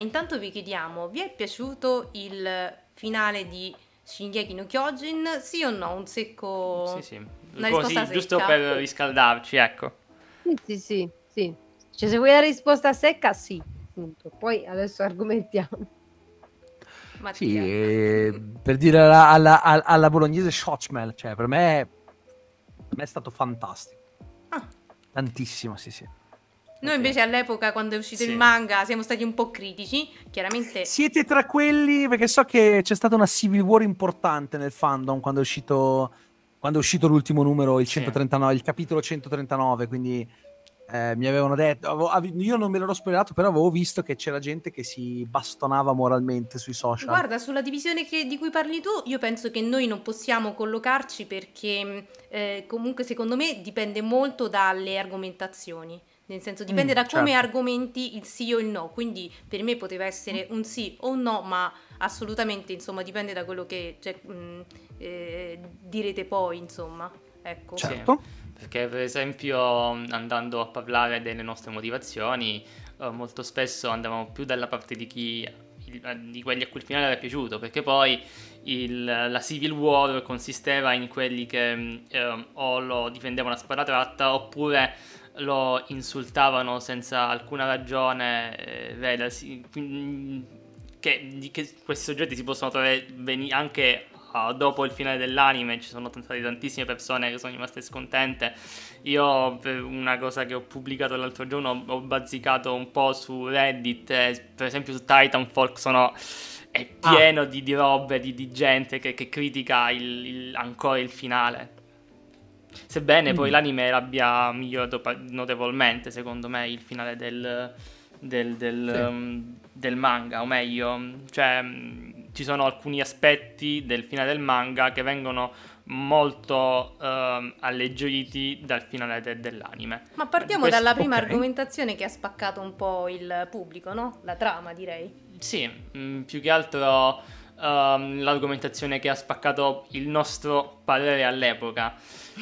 Intanto vi chiediamo, vi è piaciuto il finale di Shingeki no Kyojin? Sì o no? Un secco... Sì, sì. Una Così, giusto per riscaldarci, ecco. Sì, sì, sì. Cioè, se vuoi la risposta secca, sì. Punto. Poi adesso argomentiamo. Mattia. Sì, eh, per dire alla, alla, alla bolognese Schochmel, cioè per me, per me è stato fantastico. Ah. Tantissimo, sì, sì. Noi okay. invece all'epoca quando è uscito sì. il manga siamo stati un po' critici, chiaramente... Siete tra quelli, perché so che c'è stata una civil war importante nel fandom quando è uscito, quando è uscito l'ultimo numero, il, 139, sì. il capitolo 139, quindi eh, mi avevano detto, avevo, io non me l'ero spoilerato, però avevo visto che c'era gente che si bastonava moralmente sui social. Guarda, sulla divisione che, di cui parli tu, io penso che noi non possiamo collocarci perché mm, eh, comunque secondo me dipende molto dalle argomentazioni. Nel senso dipende mm, da come certo. argomenti il sì o il no, quindi per me poteva essere un sì o un no, ma assolutamente insomma dipende da quello che cioè, mh, mm, eh, direte poi insomma. Ecco. Certo. Sì, perché per esempio andando a parlare delle nostre motivazioni, eh, molto spesso andavamo più dalla parte di chi eh, di quelli a cui il finale era piaciuto, perché poi il, la Civil War consisteva in quelli che mm, eh, o lo difendevano a spada tratta oppure lo insultavano senza alcuna ragione, eh, Vela, si, mm, che, che, questi soggetti si possono trovare ben, anche uh, dopo il finale dell'anime, ci sono state tantissime persone che sono rimaste scontente. Io una cosa che ho pubblicato l'altro giorno ho bazzicato un po' su Reddit, eh, per esempio su Titanfall sono è ah. pieno ah. di, di, robe, di, di gente che, che critica il, il, ancora il finale. Sebbene mm. poi l'anime l'abbia migliorato notevolmente, secondo me, il finale del, del, del, sì. um, del manga, o meglio, cioè, mm, ci sono alcuni aspetti del finale del manga che vengono molto um, alleggeriti dal finale de- dell'anime. Ma partiamo Questo, dalla prima okay. argomentazione che ha spaccato un po' il pubblico, no? La trama, direi. Sì, mh, mm, più che altro um, l'argomentazione che ha spaccato il nostro parere all'epoca.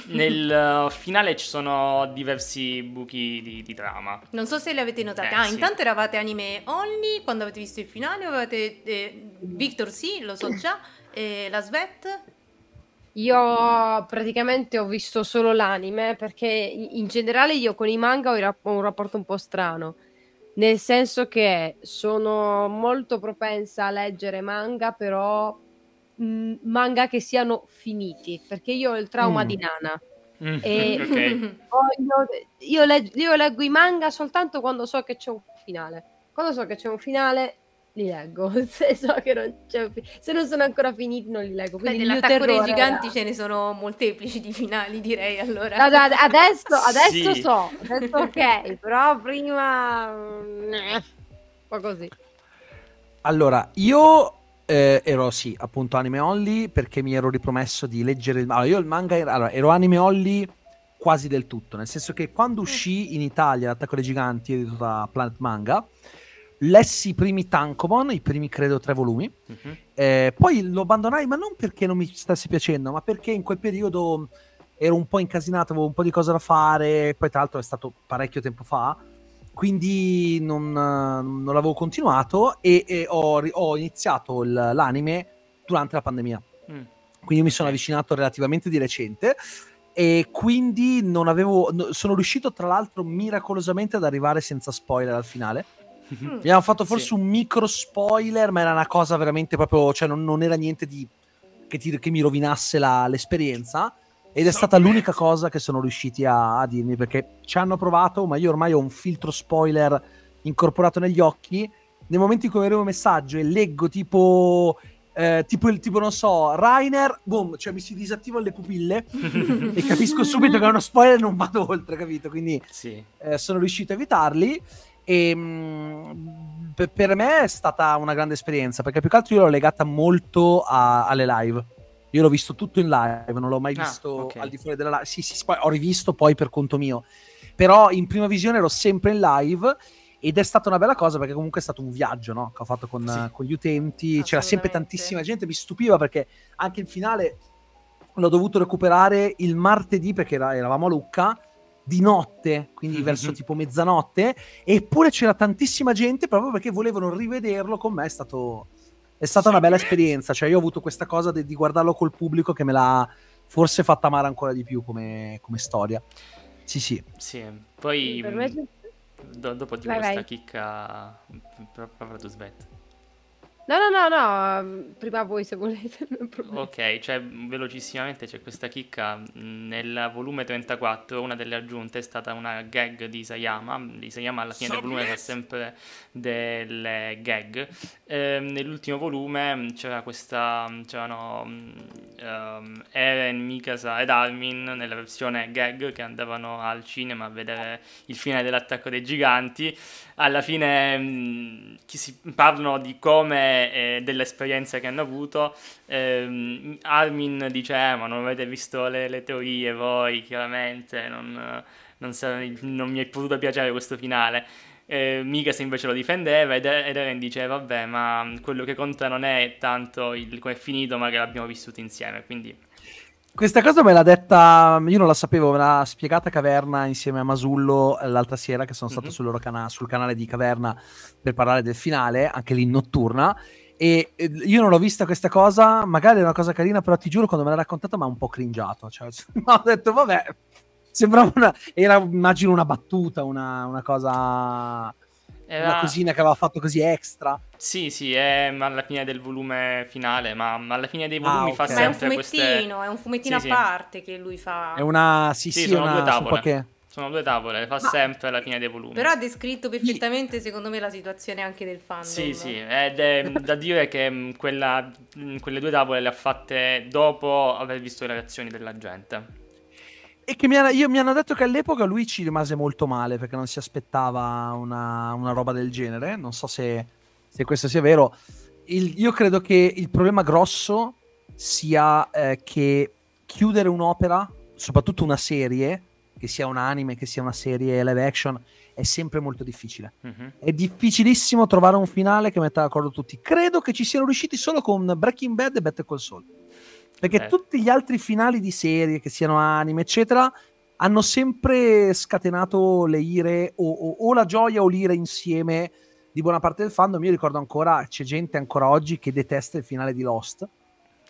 Nel uh, finale ci sono diversi buchi di, di trama. Non so se li avete notati. Eh, ah, sì. intanto eravate anime only quando avete visto il finale. Avevate, eh, Victor, sì, lo so già. Eh, la Svet, io praticamente ho visto solo l'anime perché in generale io con i manga ho un rapporto un po' strano nel senso che sono molto propensa a leggere manga, però mh, mm, manga che siano finiti, perché io ho il trauma mm. di Nana. Mm. E okay. voglio, io, leggo, io leggo i manga soltanto quando so che c'è un finale. Quando so che c'è un finale, li leggo, se so che non c'è, se non sono ancora finiti non li leggo. Quindi Beh, dell'attacco terrore, dei giganti ce ne sono molteplici di finali, direi allora. No, no, adesso, adesso sì. so, adesso ok, però prima... Mm, eh, un po' così. Allora, io eh, ero sì, appunto anime only perché mi ero ripromesso di leggere il manga. Allora, io il manga era... allora, ero anime only quasi del tutto, nel senso che quando mm. uscì in Italia l'attacco dei giganti edito da ah, Planet Manga, lessi i primi Tancomon, i primi credo tre volumi, uh-huh. eh, poi lo abbandonai, ma non perché non mi stesse piacendo, ma perché in quel periodo ero un po' incasinato, avevo un po' di cose da fare, poi tra l'altro è stato parecchio tempo fa, quindi non, non l'avevo continuato e, e ho, ho, iniziato il, l'anime durante la pandemia. Mm. Quindi mi sono avvicinato relativamente di recente e quindi non avevo, sono riuscito tra l'altro miracolosamente ad arrivare senza spoiler al finale Mm-hmm. Abbiamo fatto forse sì. un micro spoiler, ma era una cosa veramente proprio, cioè non, non era niente di, che, ti, che mi rovinasse la, l'esperienza. Ed è so stata l'unica cosa che sono riusciti a, a dirmi perché ci hanno provato, ma io ormai ho un filtro spoiler incorporato negli occhi. Nel momento in cui arrivo un messaggio e leggo tipo eh, tipo, tipo, non so, Rainer, boom, cioè mi si disattivano le pupille e capisco subito che è uno spoiler e non vado oltre, capito? Quindi sì. eh, sono riuscito a evitarli. Ehm, e mh, per me è stata una grande esperienza perché più che altro io l'ho legata molto a, alle live. Io l'ho visto tutto in live, non l'ho mai ah, visto okay. al di fuori della live. Sì, sì, poi ho rivisto poi per conto mio. Però in prima visione ero sempre in live ed è stata una bella cosa perché comunque è stato un viaggio no? che ho fatto con, sì. con gli utenti. C'era sempre tantissima gente, mi stupiva perché anche il finale l'ho dovuto recuperare il martedì perché eravamo a Lucca di notte, quindi mm-hmm. verso tipo mezzanotte, eppure c'era tantissima gente proprio perché volevano rivederlo con me, è, stato, è stata sì. una bella esperienza, cioè io ho avuto questa cosa de- di guardarlo col pubblico che me l'ha forse fatta amare ancora di più come, come storia. Sì, sì. Sì, poi... Mh, do- dopo di questa chicca mm, proprio a Dusvet. No, no, no, no, mm, prima voi se volete. Ok, cioè mm, velocissimamente c'è questa chicca. Mm, nel volume 34 una delle aggiunte è stata una gag di Isayama. Isayama alla fine so del volume fa sempre delle gag. Eh, nell'ultimo volume c'era questa, c'erano um, Eren, Mikasa ed Armin nella versione gag che andavano al cinema a vedere il fine dell'attacco dei giganti. Alla fine mh, si parlano di come me eh, e dell'esperienza che hanno avuto. Ehm, Armin dice: eh, Ma non avete visto le, le teorie voi, chiaramente, non, non, sa, non mi è potuto piacere questo finale. Eh, se invece lo difendeva ed Eren dice vabbè ma quello che conta non è tanto il, come è finito ma che l'abbiamo vissuto insieme quindi questa cosa me l'ha detta, io non la sapevo, me l'ha spiegata Caverna insieme a Masullo eh, l'altra sera che sono stato mm-hmm. cana- sul canale di Caverna per parlare del finale, anche lì notturna. E io non l'ho vista questa cosa, magari è una cosa carina, però ti giuro, quando me l'ha raccontata mi ha un po' cringiato. Cioè, ho detto, vabbè, sembrava una, era immagino una battuta, una, una cosa era... Una cosina che aveva fatto così extra. Sì, sì, è alla fine del volume finale, ma alla fine dei ah, volumi ah, okay. fa sempre queste... è un fumettino, queste... è un fumettino sì, a parte che lui fa. È una... sì, sì, sì sono una... due tavole. Qualche... Sono due tavole, le fa ma... sempre alla fine dei volumi. Però ha descritto perfettamente, secondo me, la situazione anche del fan. Sì, sì, ed è da dire che mm, quella... Mm, quelle due tavole le ha fatte dopo aver visto le reazioni della gente. E che mi, ha, io, mi, hanno detto che all'epoca lui ci rimase molto male perché non si aspettava una, una roba del genere. Non so se, se questo sia vero. Il, io credo che il problema grosso sia eh, che chiudere un'opera, soprattutto una serie, che sia un anime, che sia una serie live action, è sempre molto difficile. Mm-hmm. È difficilissimo trovare un finale che metta d'accordo tutti. Credo che ci siano riusciti solo con Breaking Bad e Better Call Saul. Perché eh. tutti gli altri finali di serie, che siano anime, eccetera, hanno sempre scatenato le ire o, o, o la gioia o l'ire insieme di buona parte del fandom. Io ricordo ancora, c'è gente ancora oggi che detesta il finale di Lost.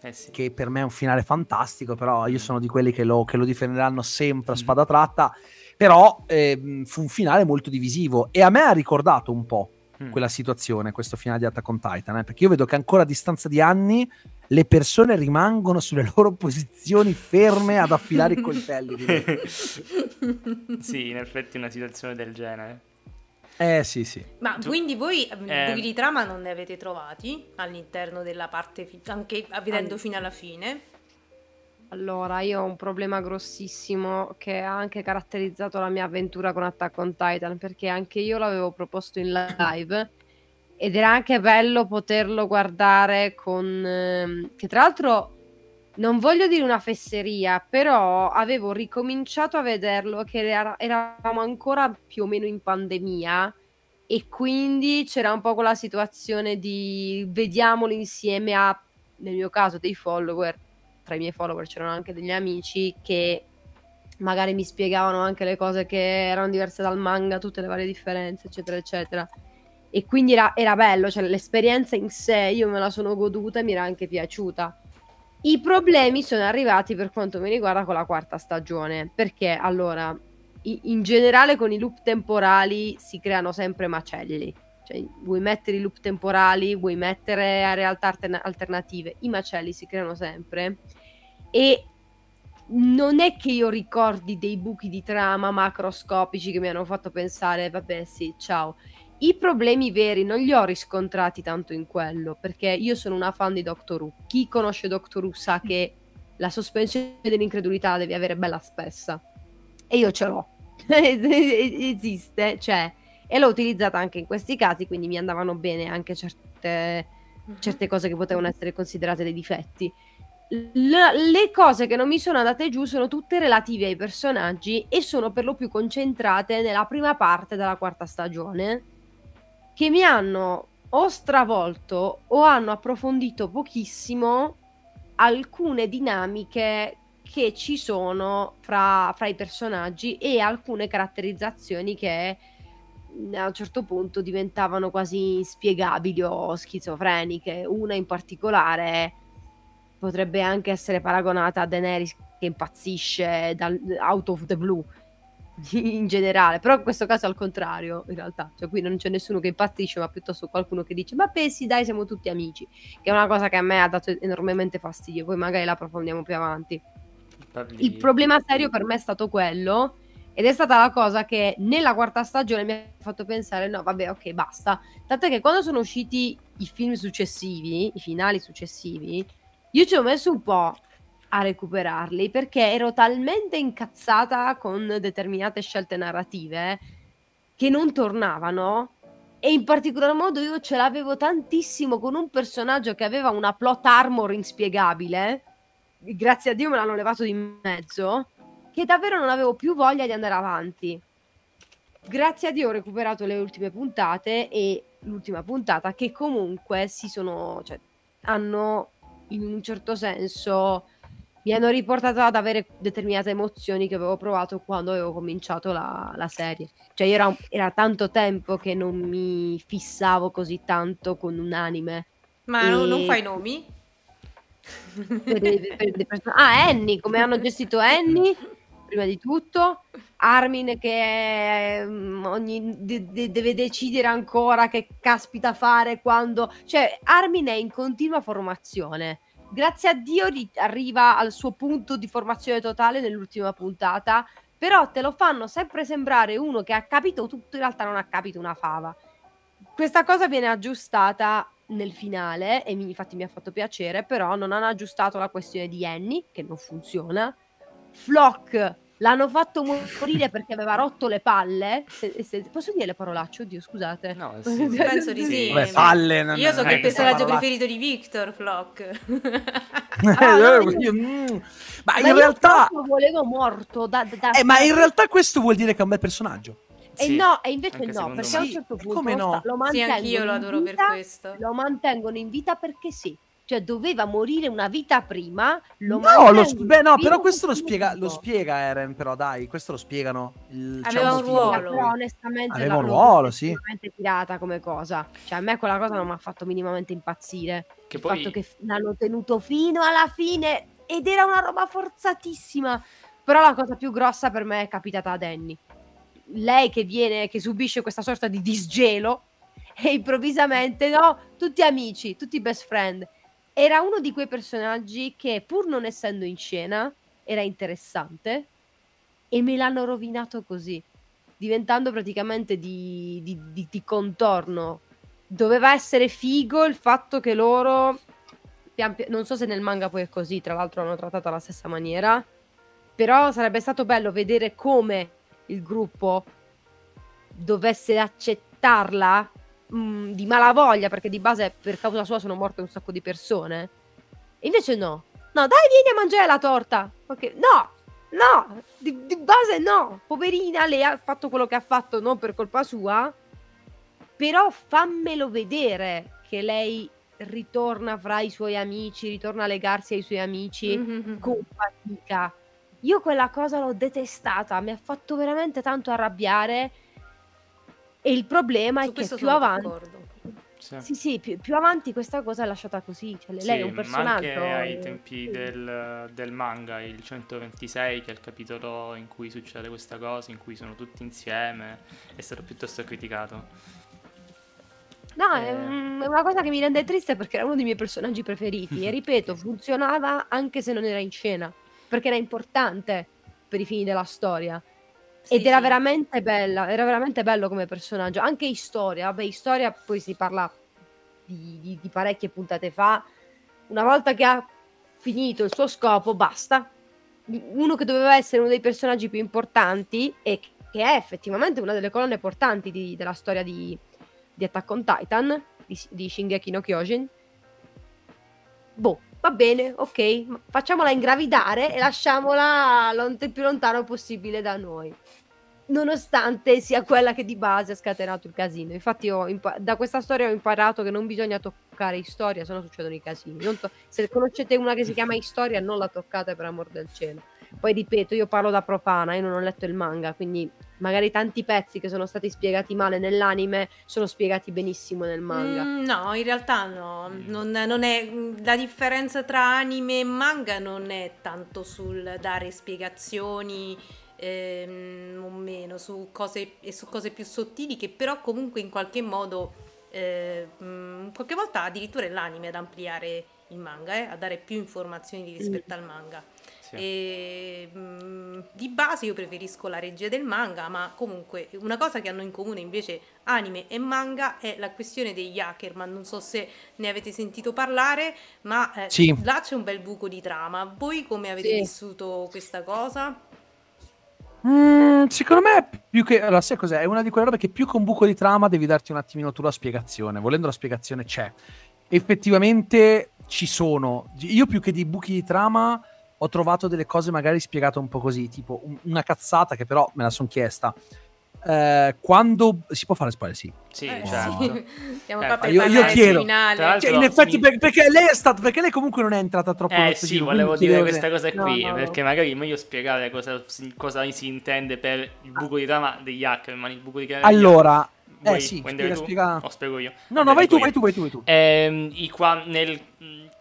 Eh sì. Che per me è un finale fantastico, però io mm. sono di quelli che lo, che lo difenderanno sempre a mm. spada tratta. Però eh, fu un finale molto divisivo e a me ha ricordato un po' Mm. quella situazione, questo finale di Attack on Titan, eh? perché io vedo che ancora a distanza di anni le persone rimangono sulle loro posizioni ferme ad affilare i coltelli. sì, in effetti una situazione del genere. Eh sì, sì. Ma tu, quindi voi mm, eh, buchi di trama non ne avete trovati all'interno della parte, anche vedendo An... fino alla fine? Allora, io ho un problema grossissimo che ha anche caratterizzato la mia avventura con Attack on Titan, perché anche io l'avevo proposto in live ed era anche bello poterlo guardare con... Ehm, che tra l'altro non voglio dire una fesseria, però avevo ricominciato a vederlo che era, eravamo ancora più o meno in pandemia e quindi c'era un po' quella situazione di vediamolo insieme a, nel mio caso, dei follower tra i miei follower c'erano anche degli amici che magari mi spiegavano anche le cose che erano diverse dal manga, tutte le varie differenze, eccetera, eccetera. E quindi era, era bello, cioè l'esperienza in sé io me la sono goduta e mi era anche piaciuta. I problemi sono arrivati per quanto mi riguarda con la quarta stagione, perché allora, in generale con i loop temporali si creano sempre macelli cioè, vuoi mettere i loop temporali, vuoi mettere a realtà altern- alternative, i macelli si creano sempre. E non è che io ricordi dei buchi di trama macroscopici che mi hanno fatto pensare, vabbè sì, ciao. I problemi veri non li ho riscontrati tanto in quello, perché io sono una fan di Doctor Who. Chi conosce Doctor Who sa che la sospensione dell'incredulità la devi avere bella spessa. E io ce l'ho. Esiste, cioè e l'ho utilizzata anche in questi casi, quindi mi andavano bene anche certe, mhm. certe cose che potevano essere considerate dei difetti. L- le cose che non mi sono andate giù sono tutte relative ai personaggi e sono per lo più concentrate nella prima parte della quarta stagione che mi hanno o stravolto o hanno approfondito pochissimo alcune dinamiche che ci sono fra, fra i personaggi e alcune caratterizzazioni che a un certo punto diventavano quasi inspiegabili o schizofreniche. Una in particolare potrebbe anche essere paragonata a Daenerys che impazzisce dal, out of the blue in generale, però in questo caso è al contrario in realtà, cioè qui non c'è nessuno che impazzisce ma piuttosto qualcuno che dice ma pensi dai siamo tutti amici, che è una cosa che a me ha dato enormemente fastidio, poi magari la approfondiamo più avanti. Il problema serio per me è stato quello ed è stata la cosa che nella quarta stagione mi ha fatto pensare, no, vabbè, ok, basta. Tant'è che quando sono usciti i film successivi, i finali successivi, io ci ho messo un po' a recuperarli perché ero talmente incazzata con determinate scelte narrative che non tornavano. E in particolar modo io ce l'avevo tantissimo con un personaggio che aveva una plot armor inspiegabile. Grazie a Dio me l'hanno levato di mezzo che davvero non avevo più voglia di andare avanti. Grazie a Dio ho recuperato le ultime puntate e l'ultima puntata che comunque si sono, cioè, hanno in un certo senso mi hanno riportato ad avere determinate emozioni che avevo provato quando avevo cominciato la, la serie. Cioè, era, era, tanto tempo che non mi fissavo così tanto con un anime. Ma e... non, fai nomi? Per, per, per, ah, Annie, come hanno gestito Annie? prima di tutto, Armin che mm, ogni, de, de, deve decidere ancora che caspita fare quando... Cioè, Armin è in continua formazione. Grazie a Dio ri- arriva al suo punto di formazione totale nell'ultima puntata, però te lo fanno sempre sembrare uno che ha capito tutto, in realtà non ha capito una fava. Questa cosa viene aggiustata nel finale e infatti mi ha fatto piacere, però non hanno aggiustato la questione di Annie, che non funziona, Flock l'hanno fatto morire perché aveva rotto le palle. Se, se, posso dire le parolacce? Oddio, scusate. No, sì, penso di sì. Beh, palle, non, Io so che è il personaggio preferito di Victor Flock. Eh, ah, no, eh, no, io, mm. ma, ma, in realtà volevo morto da, da... Eh, ma in realtà questo vuol dire che è un bel personaggio. E sì, no, e invece no, perché sì, a un certo punto come no? lo mantengono sì, anch'io lo adoro vita, per questo. Lo mantengono in vita perché sì cioè doveva morire una vita prima. Lo no, lo sp- beh, no però questo lo spiega, lo spiega Eren, però dai, questo lo spiegano. Il, Aveva un ruolo. Però, onestamente, Aveva un ruolo, sì. Veramente tirata come cosa. Cioè, a me quella cosa non mi ha fatto minimamente impazzire. Che il poi... fatto che l'hanno tenuto fino alla fine ed era una roba forzatissima. Però la cosa più grossa per me è capitata a Danny. Lei che viene, che subisce questa sorta di disgelo e improvvisamente, no, tutti amici, tutti best friend era uno di quei personaggi che pur non essendo in scena era interessante e me l'hanno rovinato così, diventando praticamente di, di, di, di contorno. Doveva essere figo il fatto che loro, pian, pian, non so se nel manga poi è così, tra l'altro l'hanno trattata alla stessa maniera, però sarebbe stato bello vedere come il gruppo dovesse accettarla mh, mm, di malavoglia, perché di base per causa sua sono morte un sacco di persone. invece no. No, dai, vieni a mangiare la torta. Perché... No, no, di, di base no. Poverina, lei ha fatto quello che ha fatto, non per colpa sua. Però fammelo vedere che lei ritorna fra i suoi amici, ritorna a legarsi ai suoi amici mm-hmm. mm-hmm. con fatica. Io quella cosa l'ho detestata, mi ha fatto veramente tanto arrabbiare e il problema Su è che più avanti... Sì, sì, sì più, più, avanti questa cosa è lasciata così. Cioè, sì, lei è un personaggio. Ma anche ai tempi del, del, manga, il 126, che è il capitolo in cui succede questa cosa, in cui sono tutti insieme, è stato piuttosto criticato. No, e... Eh. è una cosa che mi rende triste perché era uno dei miei personaggi preferiti e ripeto, funzionava anche se non era in scena, perché era importante per i fini della storia. Ed sì, era sì. veramente bella, era veramente bello come personaggio. Anche Istoria, vabbè, Istoria poi si parla di, di, di parecchie puntate fa. Una volta che ha finito il suo scopo, basta. Uno che doveva essere uno dei personaggi più importanti e che è effettivamente una delle colonne portanti di, della storia di, di Attack on Titan, di, di Shingeki no Kyojin. Boh, va bene, ok, facciamola ingravidare e lasciamola il l- più lontano possibile da noi. Nonostante sia quella che di base ha scatenato il casino. Infatti, impa- da questa storia ho imparato che non bisogna toccare storia, se no succedono i casini. To- se conoscete una che si chiama Istoria, non la toccate per amor del cielo. Poi ripeto, io parlo da profana, io non ho letto il manga, quindi magari tanti pezzi che sono stati spiegati male nell'anime sono spiegati benissimo nel manga. Mm, no, in realtà no, mm. non, non è, la differenza tra anime e manga non è tanto sul dare spiegazioni ehm, o meno su cose, su cose più sottili che però comunque in qualche modo, eh, mm, qualche volta addirittura è l'anime ad ampliare il manga, eh, a dare più informazioni rispetto mm. al manga. Sì. E, mh, di base io preferisco la regia del manga, ma comunque una cosa che hanno in comune invece anime e manga è la questione degli hacker, ma non so se ne avete sentito parlare, ma eh, sì. là c'è un bel buco di trama. Voi come avete sì. vissuto questa cosa? Mm, secondo me, più che allora, sai cos'è? È una di quelle robe che più con buco di trama devi darti un attimino tu la spiegazione. Volendo la spiegazione c'è. Effettivamente ci sono. Io più che di buchi di trama ho trovato delle cose magari spiegate un po' così, tipo una cazzata che però me la sono chiesta. Eh, quando si può fare spoiler? Sì, sì, eh, certo. sì. Cioè, Siamo eh, qua per io, io chiedo, cioè, in effetti, sì. perché lei è stata, perché lei comunque non è entrata troppo eh, sì, volevo dire questa cosa qui no, no, perché no. magari è meglio spiegare cosa, cosa, si intende per il buco di trama degli Ackerman. Il buco di trama allora, eh Vuoi, sì, spiega, spiega... Oh, spiego io. No, no, vai tu, vai tu, vai tu, vai tu, eh, qua, nel,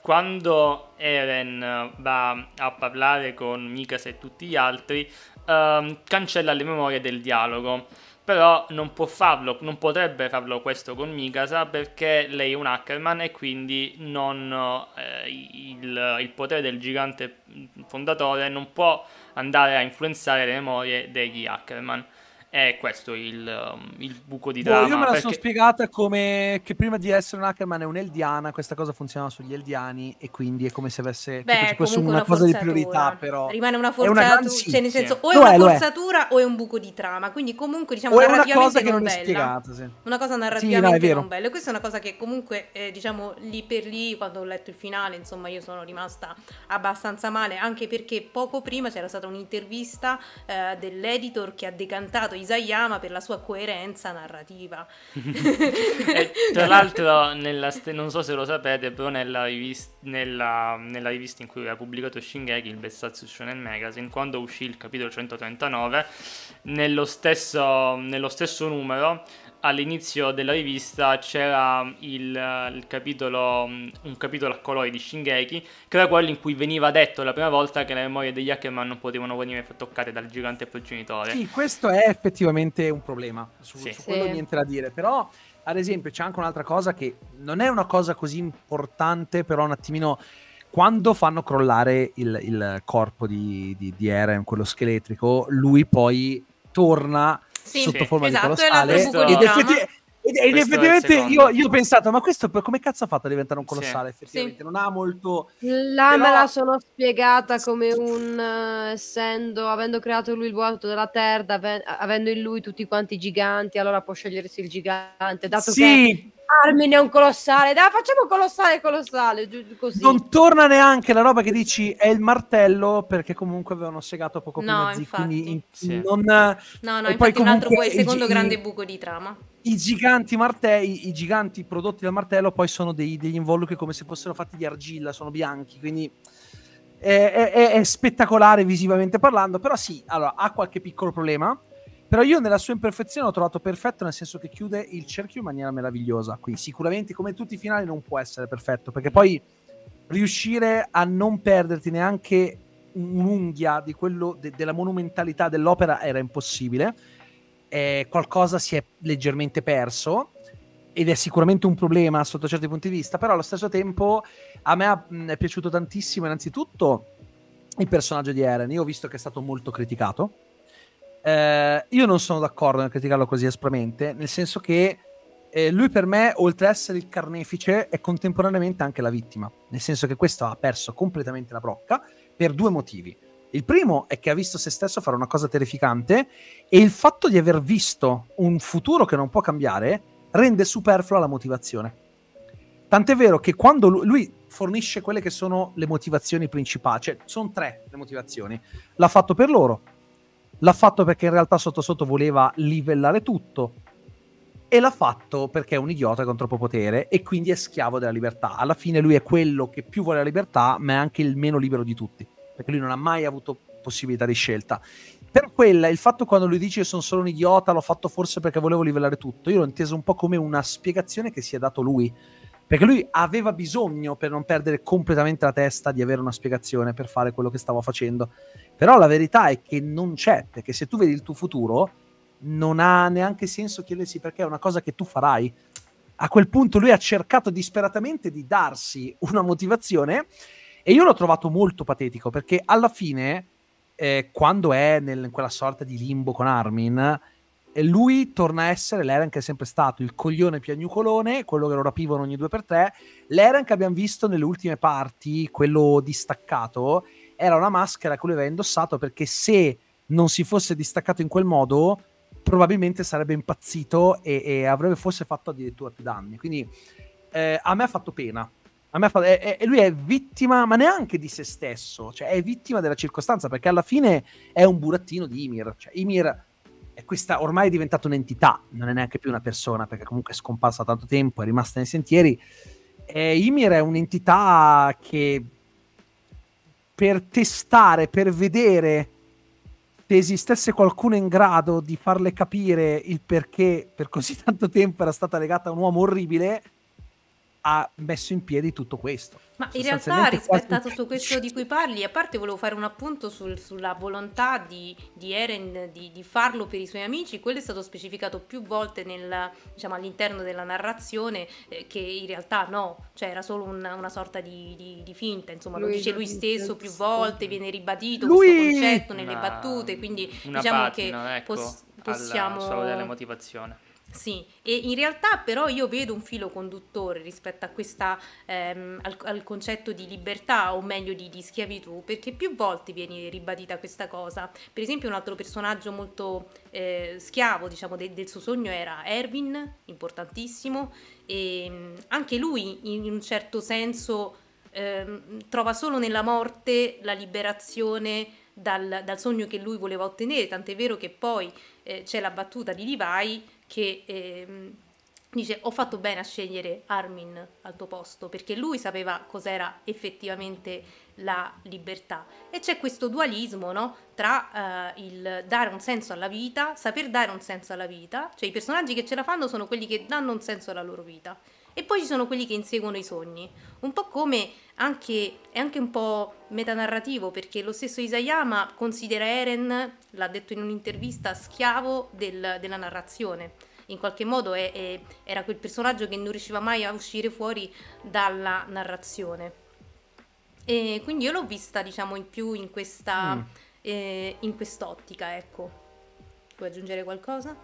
quando Eren va a parlare con Mikasa e tutti gli altri, eh, cancella le memorie del dialogo. Però non può farlo, non potrebbe farlo questo con Mikasa perché lei è un Ackerman e quindi non, eh, il, il potere del gigante fondatore non può andare a influenzare le memorie degli Hackerman è questo il, um, il buco di dramma. Boh, io me la perché... sono spiegata come che prima di essere un Ackerman è un'Eldiana, questa cosa funzionava sugli Eldiani e quindi è come se avesse Beh, se fosse una, una cosa di priorità, però rimane una forzatura, una... cioè nel senso sì. o è una è, forzatura è. o è un buco di trama, quindi comunque diciamo è una cosa che non, non è spiegata, sì. Una cosa narrativamente sì, no, non bella. E questa è una cosa che comunque eh, diciamo lì per lì quando ho letto il finale, insomma, io sono rimasta abbastanza male, anche perché poco prima c'era stata un'intervista eh, dell'editor che ha decantato i Isayama per la sua coerenza narrativa. e, tra l'altro, nella, non so se lo sapete, però nella rivista, nella, nella rivista in cui aveva pubblicato Shingeki, il Bessatsu Shonen Magazine, quando uscì il capitolo 139, nello stesso, nello stesso numero all'inizio della rivista c'era um, il, il capitolo, um, un capitolo a colori di Shingeki, che era quello in cui veniva detto la prima volta che le memorie degli Ackerman non potevano venire toccate dal gigante progenitore. Sì, questo è effettivamente un problema, su, sì. su quello sì. niente da dire, però ad esempio c'è anche un'altra cosa che non è una cosa così importante, però un attimino quando fanno crollare il, il corpo di, di, di Eren, quello scheletrico, lui poi torna sì, sotto sì. forma esatto, di colossale. Ed, effetti- ed, ed effettivamente io, io, ho pensato, ma questo come cazzo ha fatto a diventare un colossale? Sì. Effettivamente non ha molto. La però... me la sono spiegata come un uh, essendo, avendo creato lui il vuoto della terra, ave- avendo in lui tutti quanti i giganti, allora può scegliersi il gigante. Dato sì. che Armine è un colossale, dai, facciamo colossale, colossale. Così. Non torna neanche la roba che dici è il martello, perché comunque avevano segato poco no, prima. Quindi in, sì. non, no, no, e poi un altro poi, secondo i, grande buco di trama. I giganti, marte- i giganti prodotti dal martello poi sono dei, degli involucri come se fossero fatti di argilla, sono bianchi, quindi è, è, è, spettacolare visivamente parlando, però sì, allora, ha qualche piccolo problema però io nella sua imperfezione l'ho trovato perfetto nel senso che chiude il cerchio in maniera meravigliosa. Quindi sicuramente come tutti i finali non può essere perfetto, perché poi riuscire a non perderti neanche un'unghia di quello de- della monumentalità dell'opera era impossibile. Eh, qualcosa si è leggermente perso ed è sicuramente un problema sotto certi punti di vista, però allo stesso tempo a me è piaciuto tantissimo innanzitutto il personaggio di Eren. Io ho visto che è stato molto criticato eh, io non sono d'accordo nel criticarlo così aspramente, nel senso che eh, lui per me, oltre ad essere il carnefice, è contemporaneamente anche la vittima, nel senso che questo ha perso completamente la brocca per due motivi. Il primo è che ha visto se stesso fare una cosa terrificante e il fatto di aver visto un futuro che non può cambiare rende superflua la motivazione. Tant'è vero che quando lui, lui fornisce quelle che sono le motivazioni principali, cioè sono tre le motivazioni, l'ha fatto per loro, l'ha fatto perché in realtà sotto sotto voleva livellare tutto e l'ha fatto perché è un idiota con troppo potere e quindi è schiavo della libertà. Alla fine lui è quello che più vuole la libertà, ma è anche il meno libero di tutti, perché lui non ha mai avuto possibilità di scelta. Per quella, il fatto quando lui dice sono solo un idiota, l'ho fatto forse perché volevo livellare tutto, io l'ho inteso un po' come una spiegazione che si è dato lui perché lui aveva bisogno, per non perdere completamente la testa, di avere una spiegazione per fare quello che stava facendo. Però la verità è che non c'è, perché se tu vedi il tuo futuro, non ha neanche senso chiedersi perché è una cosa che tu farai. A quel punto lui ha cercato disperatamente di darsi una motivazione e io l'ho trovato molto patetico perché alla fine, eh, quando è nel, in quella sorta di limbo con Armin, lui torna a essere l'Eren che è sempre stato, il coglione piagnucolone, quello che lo rapivano ogni due per tre. L'Eren che abbiamo visto nelle ultime parti, quello distaccato, era una maschera che lui aveva indossato perché se non si fosse distaccato in quel modo, probabilmente sarebbe impazzito e, e avrebbe forse fatto addirittura più danni. Quindi eh, a me ha fatto pena. A me ha fatto, e, e lui è vittima, ma neanche di se stesso, cioè è vittima della circostanza perché alla fine è un burattino di Ymir. Cioè, Ymir e questa ormai è diventata un'entità, non è neanche più una persona, perché comunque è scomparsa da tanto tempo, è rimasta nei sentieri. E Ymir è un'entità che per testare, per vedere se esistesse qualcuno in grado di farle capire il perché per così tanto tempo era stata legata a un uomo orribile, ha messo in piedi tutto questo. Ma in realtà rispetto quasi... a tutto questo di cui parli, a parte volevo fare un appunto sul, sulla volontà di, di Eren di, di, farlo per i suoi amici, quello è stato specificato più volte nel, diciamo, all'interno della narrazione eh, che in realtà no, cioè era solo una, una sorta di, di, finta, insomma lui, lo dice lui stesso più volte, viene ribadito lui... questo concetto nelle una, battute, quindi diciamo patina, che ecco, pos- possiamo... Alla sua della motivazione. Sì, e in realtà però io vedo un filo conduttore rispetto a questa, ehm, al, al, concetto di libertà o meglio di, di, schiavitù, perché più volte viene ribadita questa cosa. Per esempio un altro personaggio molto eh, schiavo diciamo, de, del suo sogno era Erwin, importantissimo, e mm, anche lui in un certo senso ehm, trova solo nella morte la liberazione dal, dal, sogno che lui voleva ottenere, tant'è vero che poi eh, c'è la battuta di Levi che eh, dice ho fatto bene a scegliere Armin al tuo posto perché lui sapeva cos'era effettivamente la libertà e c'è questo dualismo no? tra eh, il dare un senso alla vita, saper dare un senso alla vita, cioè i personaggi che ce la fanno sono quelli che danno un senso alla loro vita e poi ci sono quelli che inseguono i sogni, un po' come anche, è anche un po' metanarrativo perché lo stesso Isayama considera Eren, l'ha detto in un'intervista, schiavo del, della narrazione. In qualche modo è, è, era quel personaggio che non riusciva mai a uscire fuori dalla narrazione. E quindi io l'ho vista, diciamo, in più in questa mm. eh, in quest'ottica, ecco. Vuoi aggiungere qualcosa?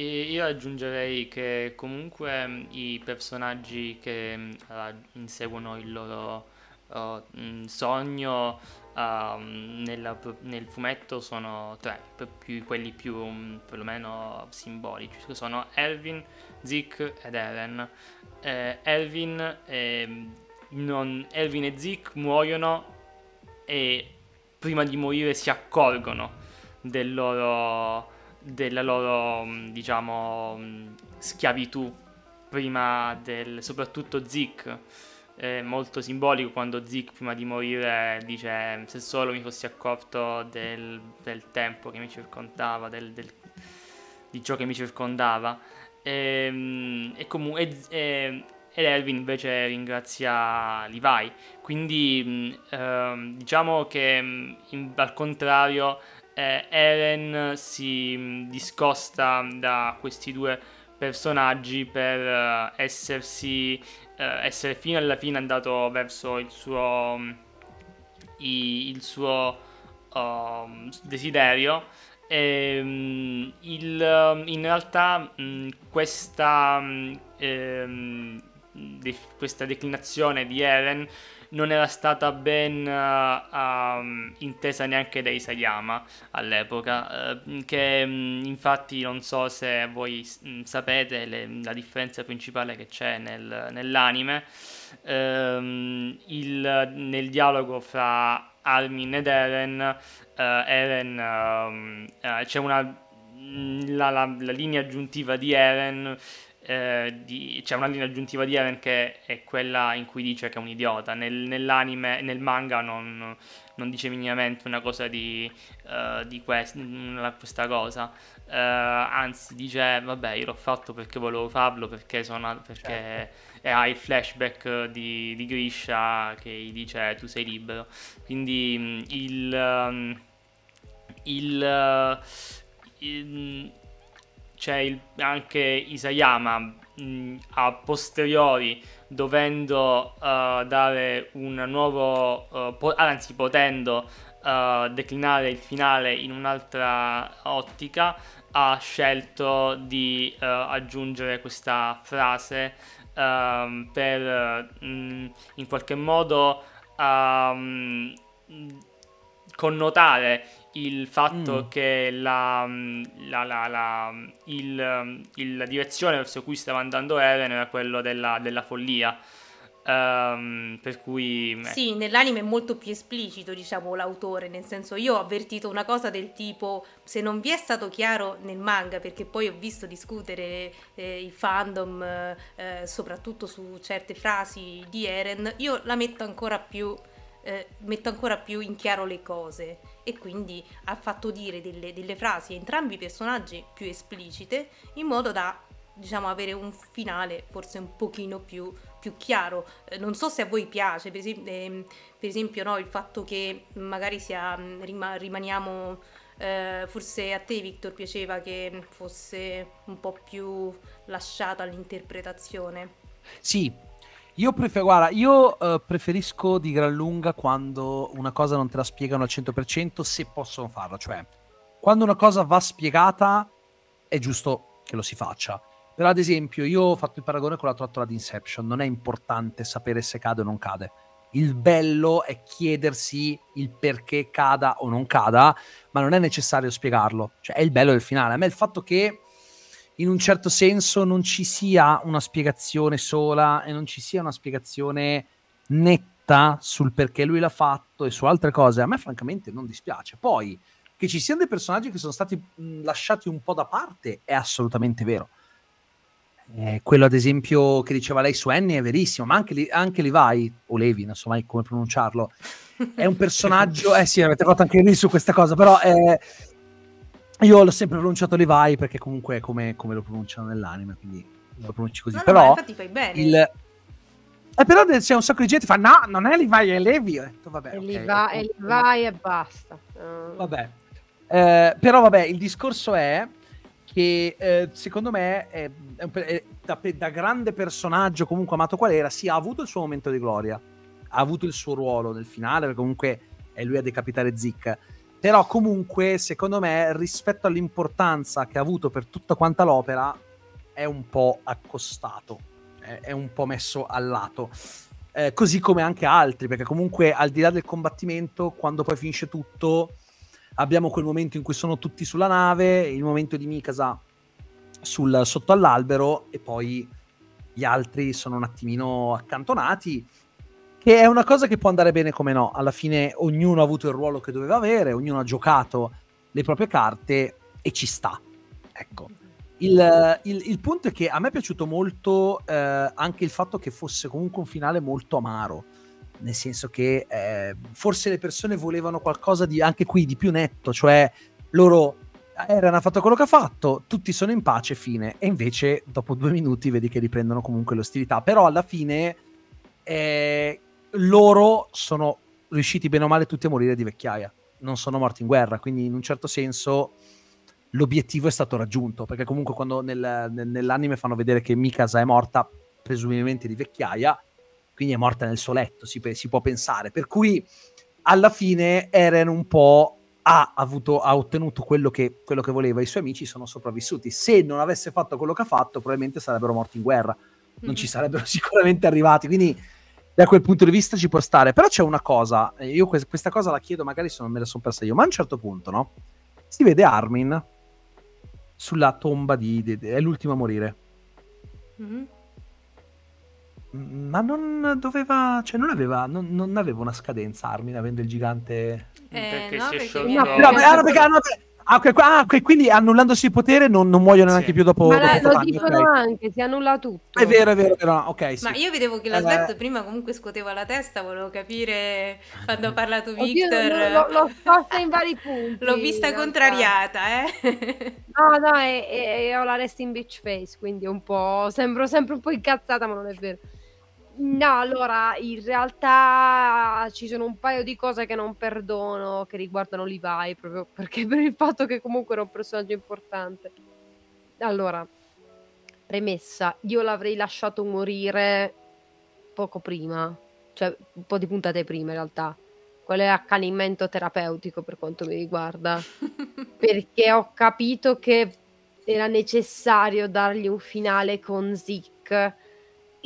io aggiungerei che comunque mm, i personaggi che uh, inseguono il loro uh, sogno uh, nella, nel fumetto sono tre, più, quelli più um, perlomeno simbolici, sono Erwin, Zeke ed Eren. Eh, Erwin, eh, non, Erwin e Zeke muoiono e prima di morire si accorgono del loro della loro, mm, diciamo, mm, schiavitù prima del... soprattutto Zik, È molto simbolico quando Zik prima di morire dice se solo mi fossi accorto del, del tempo che mi circondava, del, del, di ciò che mi circondava. Ehm, e, e comunque... E, ed Elvin invece ringrazia Levi. Quindi mm, ehm, diciamo che in, al contrario eh, Eren si mm, discosta da questi due personaggi per eh, essersi, eh, essere fino alla fine andato verso il suo, mm, i, il suo uh, desiderio. E, um, il, mm, in realtà mh, questa, mh, ehm, de- questa declinazione di Eren non era stata ben uh, intesa neanche da Isayama all'epoca, uh, che mh, mm, infatti non so se voi mh, mm, sapete le, la differenza principale che c'è nel, nell'anime, um, il, nel dialogo fra Armin ed Eren, uh, Eren um, c'è una mm, la, la, la, linea aggiuntiva di Eren eh, di, c'è una linea aggiuntiva di Eren che è quella in cui dice che è un idiota. Nel, nell'anime, nel manga non, non, dice minimamente una cosa di, uh, di quest, questa cosa. Uh, anzi, dice: Vabbè, io l'ho fatto perché volevo farlo, perché sono. Perché certo. ha il flashback di, di, Grisha che gli dice: Tu sei libero. Quindi mm, il. Mm, il, il, il c'è il, anche Isayama mh, mm, a posteriori dovendo uh, dare un nuovo, uh, po- anzi potendo uh, declinare il finale in un'altra ottica, ha scelto di aggiungere questa frase ehm, per mh, mm, in qualche modo um, connotare il fatto mm. che la, mm, la, la, mm, il, mm, il, la, direzione verso cui stava andando Eren era quella della, della follia. Um, per cui. Eh. Sì, nell'anime è molto più esplicito, diciamo, l'autore. Nel senso, io ho avvertito una cosa del tipo: se non vi è stato chiaro nel manga, perché poi ho visto discutere eh, il fandom, eh, soprattutto su certe frasi di Eren, io la metto ancora più eh, mette ancora più in chiaro le cose e quindi ha fatto dire delle, delle frasi a entrambi i personaggi più esplicite in modo da diciamo avere un finale forse un pochino più, più chiaro eh, non so se a voi piace per esempio, eh, per esempio no, il fatto che magari sia, mm, rima, rimaniamo eh, forse a te Victor piaceva che fosse un po' più lasciata all'interpretazione sì io, prefer- guarda, io eh, preferisco di gran lunga quando una cosa non te la spiegano al 100% se possono farlo. Cioè, quando una cosa va spiegata è giusto che lo si faccia. Però ad esempio io ho fatto il paragone con la trottola di Inception, non è importante sapere se cade o non cade. Il bello è chiedersi il perché cada o non cada, ma non è necessario spiegarlo. Cioè è il bello del finale. A me il fatto che in un certo senso non ci sia una spiegazione sola e non ci sia una spiegazione netta sul perché lui l'ha fatto e su altre cose. A me francamente non dispiace. Poi che ci siano dei personaggi che sono stati lasciati un po' da parte è assolutamente vero. Eh, quello ad esempio che diceva lei su Annie è verissimo, ma anche, anche Levi, o Levi, non so mai come pronunciarlo, è un personaggio, eh sì, avete fatto anche lì su questa cosa, però è, eh, io l'ho sempre pronunciato Levi perché comunque è come, come lo pronunciano nell'anima, quindi lo pronunci così. No, no, però, infatti fai bene. Il... E eh, però c'è un sacco di gente che fa no, non è Levi, è Levi. Ho detto, vabbè, è, okay, Levi, è Levi e basta. Uh. Vabbè. Eh, però vabbè, il discorso è che eh, secondo me è, è, da, da, grande personaggio comunque amato qual era, sì, ha avuto il suo momento di gloria, ha avuto il suo ruolo nel finale, perché comunque è lui a decapitare Zick però comunque secondo me rispetto all'importanza che ha avuto per tutta quanta l'opera è un po' accostato, è, è un po' messo a lato. Eh, così come anche altri, perché comunque al di là del combattimento, quando poi finisce tutto, abbiamo quel momento in cui sono tutti sulla nave, il momento di Mikasa sul, sotto all'albero e poi gli altri sono un attimino accantonati che è una cosa che può andare bene come no. Alla fine ognuno ha avuto il ruolo che doveva avere, ognuno ha giocato le proprie carte e ci sta. Ecco. Il, il, il punto è che a me è piaciuto molto eh, anche il fatto che fosse comunque un finale molto amaro, nel senso che eh, forse le persone volevano qualcosa di anche qui di più netto, cioè loro eh, Eren ha fatto quello che ha fatto, tutti sono in pace, fine. E invece dopo due minuti vedi che riprendono comunque l'ostilità. Però alla fine eh, loro sono riusciti bene o male tutti a morire di vecchiaia, non sono morti in guerra, quindi in un certo senso l'obiettivo è stato raggiunto, perché comunque quando nel, nel, nell'anime fanno vedere che Mikasa è morta presumibilmente di vecchiaia, quindi è morta nel suo letto, si, si può pensare, per cui alla fine Eren un po' ha, avuto, ha ottenuto quello che, quello che, voleva, i suoi amici sono sopravvissuti, se non avesse fatto quello che ha fatto probabilmente sarebbero morti in guerra, non mm-hmm. ci sarebbero sicuramente arrivati, quindi da quel punto di vista ci può stare. Però c'è una cosa, eh, io questa cosa la chiedo, magari se non me la sono persa io, ma a un certo punto, no? Si vede Armin sulla tomba di... di, di è l'ultimo a morire. Mm-hmm. Ma non doveva, cioè non aveva, non, non aveva una scadenza Armin avendo il gigante... Eh, perché no, si è sciolto. No, no, perché, ah, no, perché, Ah, okay, ah okay, quindi annullandosi il potere non, non muoiono sì. neanche più dopo. Ma dopo lo anni, dicono okay. anche, si annulla tutto. È vero, è vero, è vero. ok. Sì. Ma io vedevo che l'aspetto eh, prima comunque scuoteva la testa, volevo capire quando ha parlato Victor. Oddio, l'ho sposta in vari punti. L'ho vista contrariata, eh. No, no, e, ho la resting bitch face, quindi un po'... Sembro sempre un po' incazzata, ma non è vero. No, allora, in realtà ci sono un paio di cose che non perdono che riguardano Levi, proprio perché per il fatto che comunque era un personaggio importante. Allora, premessa, io l'avrei lasciato morire poco prima, cioè un po' di puntate prima in realtà. Quello è accanimento terapeutico per quanto mi riguarda, perché ho capito che era necessario dargli un finale con Zeke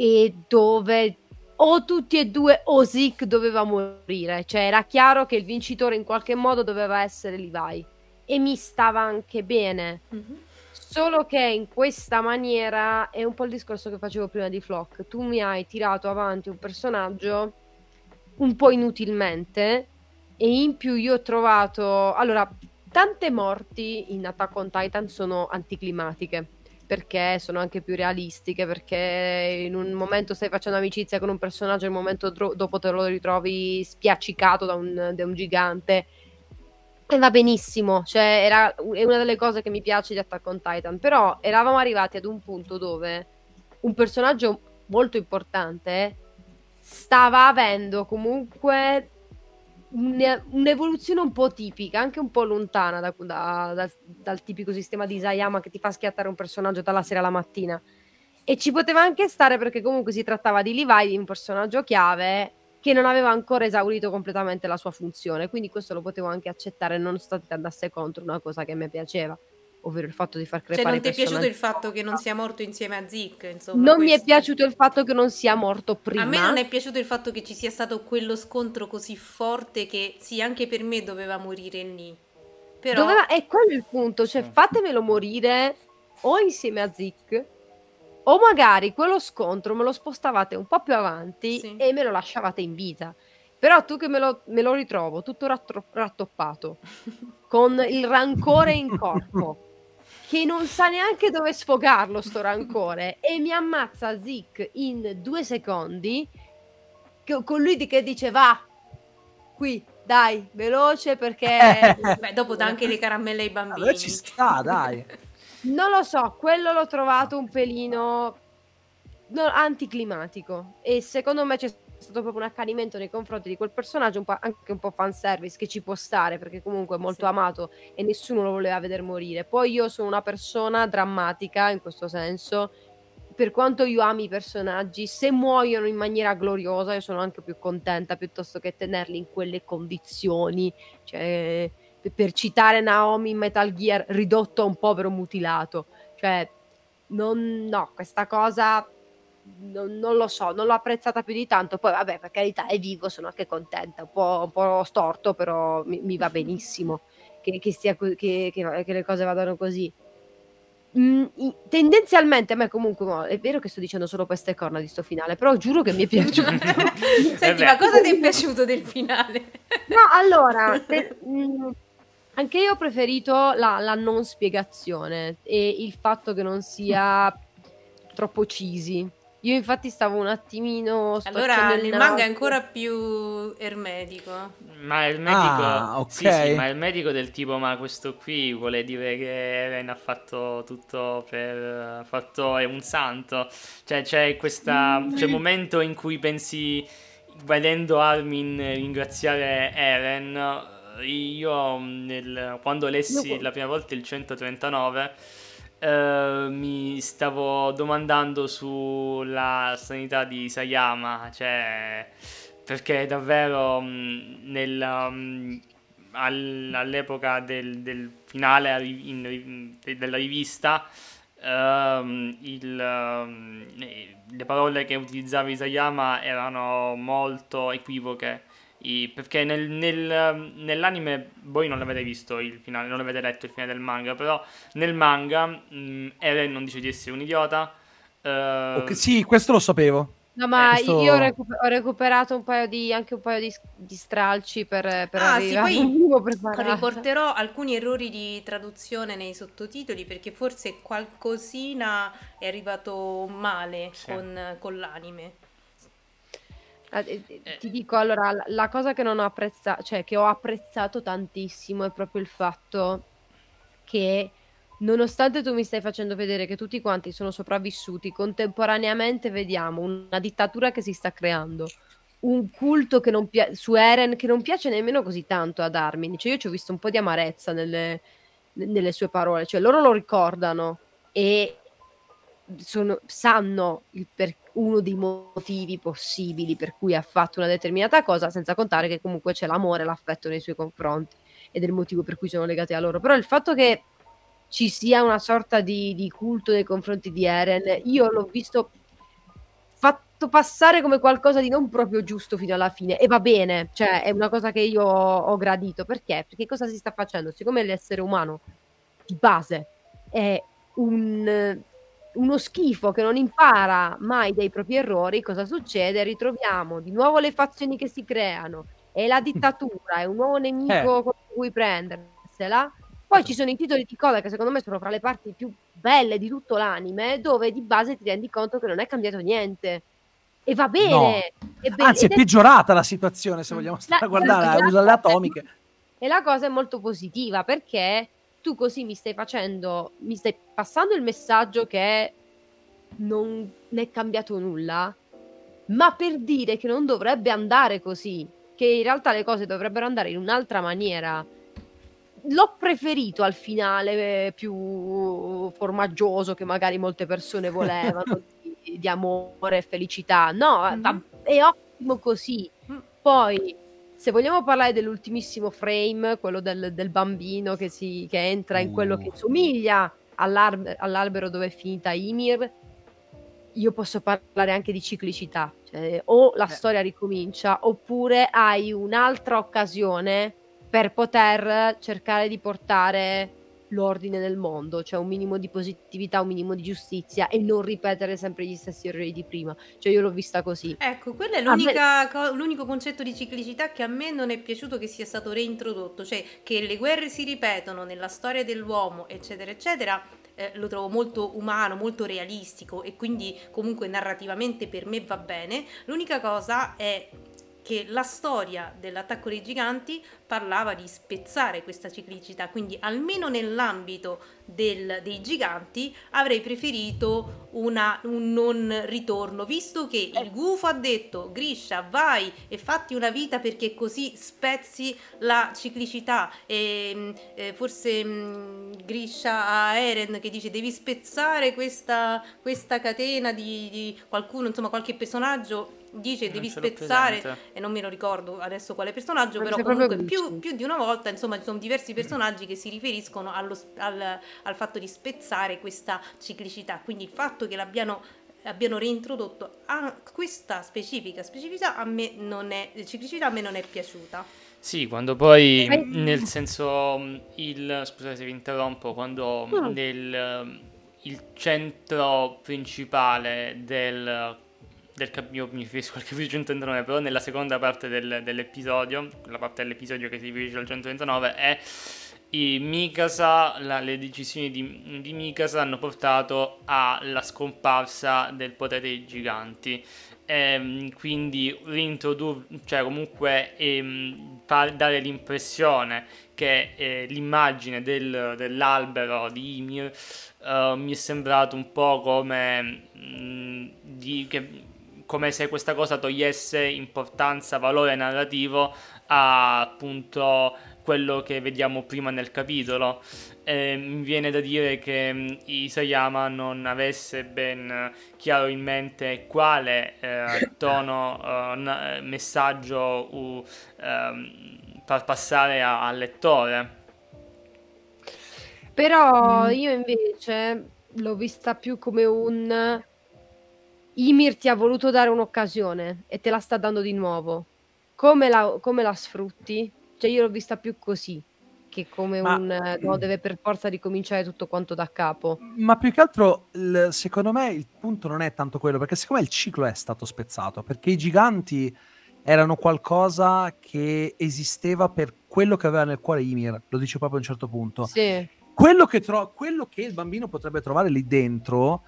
e dove o tutti e due o Zeke doveva morire, cioè era chiaro che il vincitore in qualche modo doveva essere Levi e mi stava anche bene. Mm-hmm. Solo che in questa maniera è un po' il discorso che facevo prima di Flock. Tu mi hai tirato avanti un personaggio un po' inutilmente e in più io ho trovato... Allora, tante morti in Attack on Titan sono anticlimatiche perché sono anche più realistiche, perché in un momento stai facendo amicizia con un personaggio, in un momento dro- dopo te lo ritrovi spiaccicato da un, da un gigante. E va benissimo, cioè era, è una delle cose che mi piace di Attack on Titan, però eravamo arrivati ad un punto dove un personaggio molto importante stava avendo comunque un'evoluzione un po' tipica, anche un po' lontana da, da, da, dal tipico sistema di Isayama che ti fa schiattare un personaggio dalla sera alla mattina. E ci poteva anche stare perché comunque si trattava di Levi, di un personaggio chiave che non aveva ancora esaurito completamente la sua funzione, quindi questo lo potevo anche accettare nonostante andasse contro una cosa che a me piaceva ovvero il fatto di far cioè, crepare Cioè non ti è piaciuto il fatto che non sia morto insieme a Zeke, insomma. Non questo. mi è piaciuto il fatto che non sia morto prima. A me non è piaciuto il fatto che ci sia stato quello scontro così forte che sì, anche per me doveva morire Ni. Però doveva... è quello il punto, cioè fatemelo morire o insieme a Zeke o magari quello scontro me lo spostavate un po' più avanti sì. e me lo lasciavate in vita. Però tu che me lo, me lo ritrovo tutto rattro- rattoppato, con il rancore in corpo, che non sa neanche dove sfogarlo sto rancore e mi ammazza Zik in due secondi che, con lui che dice va qui dai veloce perché Beh, dopo dà anche le caramelle ai bambini ci sta dai non lo so quello l'ho trovato un pelino anticlimatico e secondo me c'è è stato proprio un accanimento nei confronti di quel personaggio, un anche un po' fanservice che ci può stare perché comunque è molto sì. amato e nessuno lo voleva vedere morire. Poi io sono una persona drammatica in questo senso, per quanto io ami i personaggi, se muoiono in maniera gloriosa, io sono anche più contenta piuttosto che tenerli in quelle condizioni. Cioè, per citare Naomi in Metal Gear, ridotto a un povero mutilato. Cioè, non, no, questa cosa non, non, lo so, non l'ho apprezzata più di tanto. Poi, vabbè, per carità, è vivo, sono anche contenta, un po', un po storto, però mi, mi va benissimo che, che, stia, che, che, le cose vadano così. Mm, tendenzialmente a me comunque no, è vero che sto dicendo solo queste corna di sto finale però giuro che mi è piaciuto senti ma cosa ti è piaciuto del finale? no allora te, mm, anche io ho preferito la, la non spiegazione e il fatto che non sia troppo cisi io infatti stavo un attimino... Allora il manga è ancora più ermetico. Ma il medico... Ah, okay. sì, sì, ma il medico del tipo, ma questo qui vuole dire che Eren ha fatto tutto per... ha fatto è un santo. Cioè c'è questa... Mm, c'è il momento in cui pensi, vedendo Armin ringraziare Eren, io mm, nel... quando lessi la prima volta il 139 eh, mi stavo domandando sulla sanità di Sayama, cioè perché davvero mh, mm, nel, mh, mm, all, all'epoca del, del finale in, in, in, della rivista uh, il, uh, le parole che utilizzava Sayama erano molto equivoche i, perché nel, nel, nell'anime voi non l'avete visto il finale, non avete letto il finale del manga, però nel manga mh, mm, Eren non dice di essere un idiota. Uh, okay, sì, questo lo sapevo. No, ma eh, questo... io ho, recuper- ho, recuperato un paio di, anche un paio di, di stralci per, per ah, arrivare. Sì, poi riporterò alcuni errori di traduzione nei sottotitoli perché forse qualcosina è arrivato male sì. con, con l'anime. Ah, eh. ti dico allora la cosa che non ho apprezzato, cioè che ho apprezzato tantissimo è proprio il fatto che nonostante tu mi stai facendo vedere che tutti quanti sono sopravvissuti, contemporaneamente vediamo una dittatura che si sta creando. Un culto che non pi- su Eren che non piace nemmeno così tanto ad Armin. Cioè, io ci ho visto un po' di amarezza nelle, nelle sue parole. Cioè, loro lo ricordano e sono, sanno il perché uno dei motivi possibili per cui ha fatto una determinata cosa, senza contare che comunque c'è l'amore e l'affetto nei suoi confronti ed è il motivo per cui sono legati a loro. Però il fatto che ci sia una sorta di, di culto nei confronti di Eren, io l'ho visto fatto passare come qualcosa di non proprio giusto fino alla fine e va bene, cioè è una cosa che io ho gradito. Perché? Perché cosa si sta facendo? Siccome l'essere umano di base è un uno schifo che non impara mai dai propri errori, cosa succede? Ritroviamo di nuovo le fazioni che si creano, e la dittatura, è un nuovo nemico eh. con cui prendersela. Poi ci sono i titoli di coda che secondo me sono fra le parti più belle di tutto l'anime, dove di base ti rendi conto che non è cambiato niente. E va bene. No. È be- Anzi, è, è peggiorata la situazione, se vogliamo stare la, a guardare, usa le atomiche. E la cosa è molto positiva perché tu così mi stai facendo, mi stai passando il messaggio che non è cambiato nulla, ma per dire che non dovrebbe andare così, che in realtà le cose dovrebbero andare in un'altra maniera. L'ho preferito al finale eh, più formaggioso che magari molte persone volevano, di, di, amore e felicità. No, mm-hmm. è ottimo così. Mm. Poi se vogliamo parlare dell'ultimissimo frame, quello del, del bambino che, si, che, entra in quello che mm. somiglia all'albero dove è finita Ymir, io posso parlare anche di ciclicità. Cioè, o la eh. storia ricomincia, oppure hai un'altra occasione per poter cercare di portare l'ordine nel mondo, cioè un minimo di positività, un minimo di giustizia e non ripetere sempre gli stessi errori di prima. Cioè io l'ho vista così. Ecco, quello è me... l'unico concetto di ciclicità che a me non è piaciuto che sia stato reintrodotto, cioè che le guerre si ripetono nella storia dell'uomo, eccetera, eccetera. Eh, lo trovo molto umano, molto realistico e quindi comunque narrativamente per me va bene. L'unica cosa è che la storia dell'attacco dei giganti parlava di spezzare questa ciclicità, quindi almeno nell'ambito del, dei giganti avrei preferito una, un non ritorno, visto che il eh. gufo ha detto Grisha vai e fatti una vita perché così spezzi la ciclicità e mm, eh, forse mh, mm, Grisha a Eren che dice devi spezzare questa, questa catena di, di qualcuno, insomma qualche personaggio dice non devi spezzare e non me lo ricordo adesso quale personaggio, non però comunque più, più, di una volta insomma ci sono diversi mm. personaggi che si riferiscono allo, al, al fatto di spezzare questa ciclicità, quindi il fatto che l'abbiano abbiano reintrodotto a questa specifica specificità a me non è ciclicità a me non è piaciuta sì quando poi eh, nel senso mm, il scusate se vi interrompo quando no. nel mm, il centro principale del del io mi riferisco al capitolo 139, però nella seconda parte del, dell'episodio, la parte dell'episodio che si riferisce al 139, è Mikasa, la, le decisioni di, di, Mikasa hanno portato alla scomparsa del potere dei giganti. E, ehm, quindi reintrodurre, cioè comunque ehm, far, dare l'impressione che eh, l'immagine del, dell'albero di Ymir eh, mi è sembrato un po' come mh, mm, di, che, come se questa cosa togliesse importanza, valore narrativo a appunto quello che vediamo prima nel capitolo. Eh, mi viene da dire che mm, Isayama non avesse ben eh, chiaro in mente quale eh, tono, eh, eh messaggio uh, far passare al lettore. Però mm. io invece l'ho vista più come un Imir ti ha voluto dare un'occasione e te la sta dando di nuovo. Come la, come la sfrutti? Cioè, io l'ho vista più così che come ma, un eh, no, deve per forza ricominciare tutto quanto da capo. Ma più che altro, secondo me, il punto non è tanto quello, perché secondo me il ciclo è stato spezzato, perché i giganti erano qualcosa che esisteva per quello che aveva nel cuore Ymir, lo dice proprio a un certo punto. Sì. Quello che, tro- quello che il bambino potrebbe trovare lì dentro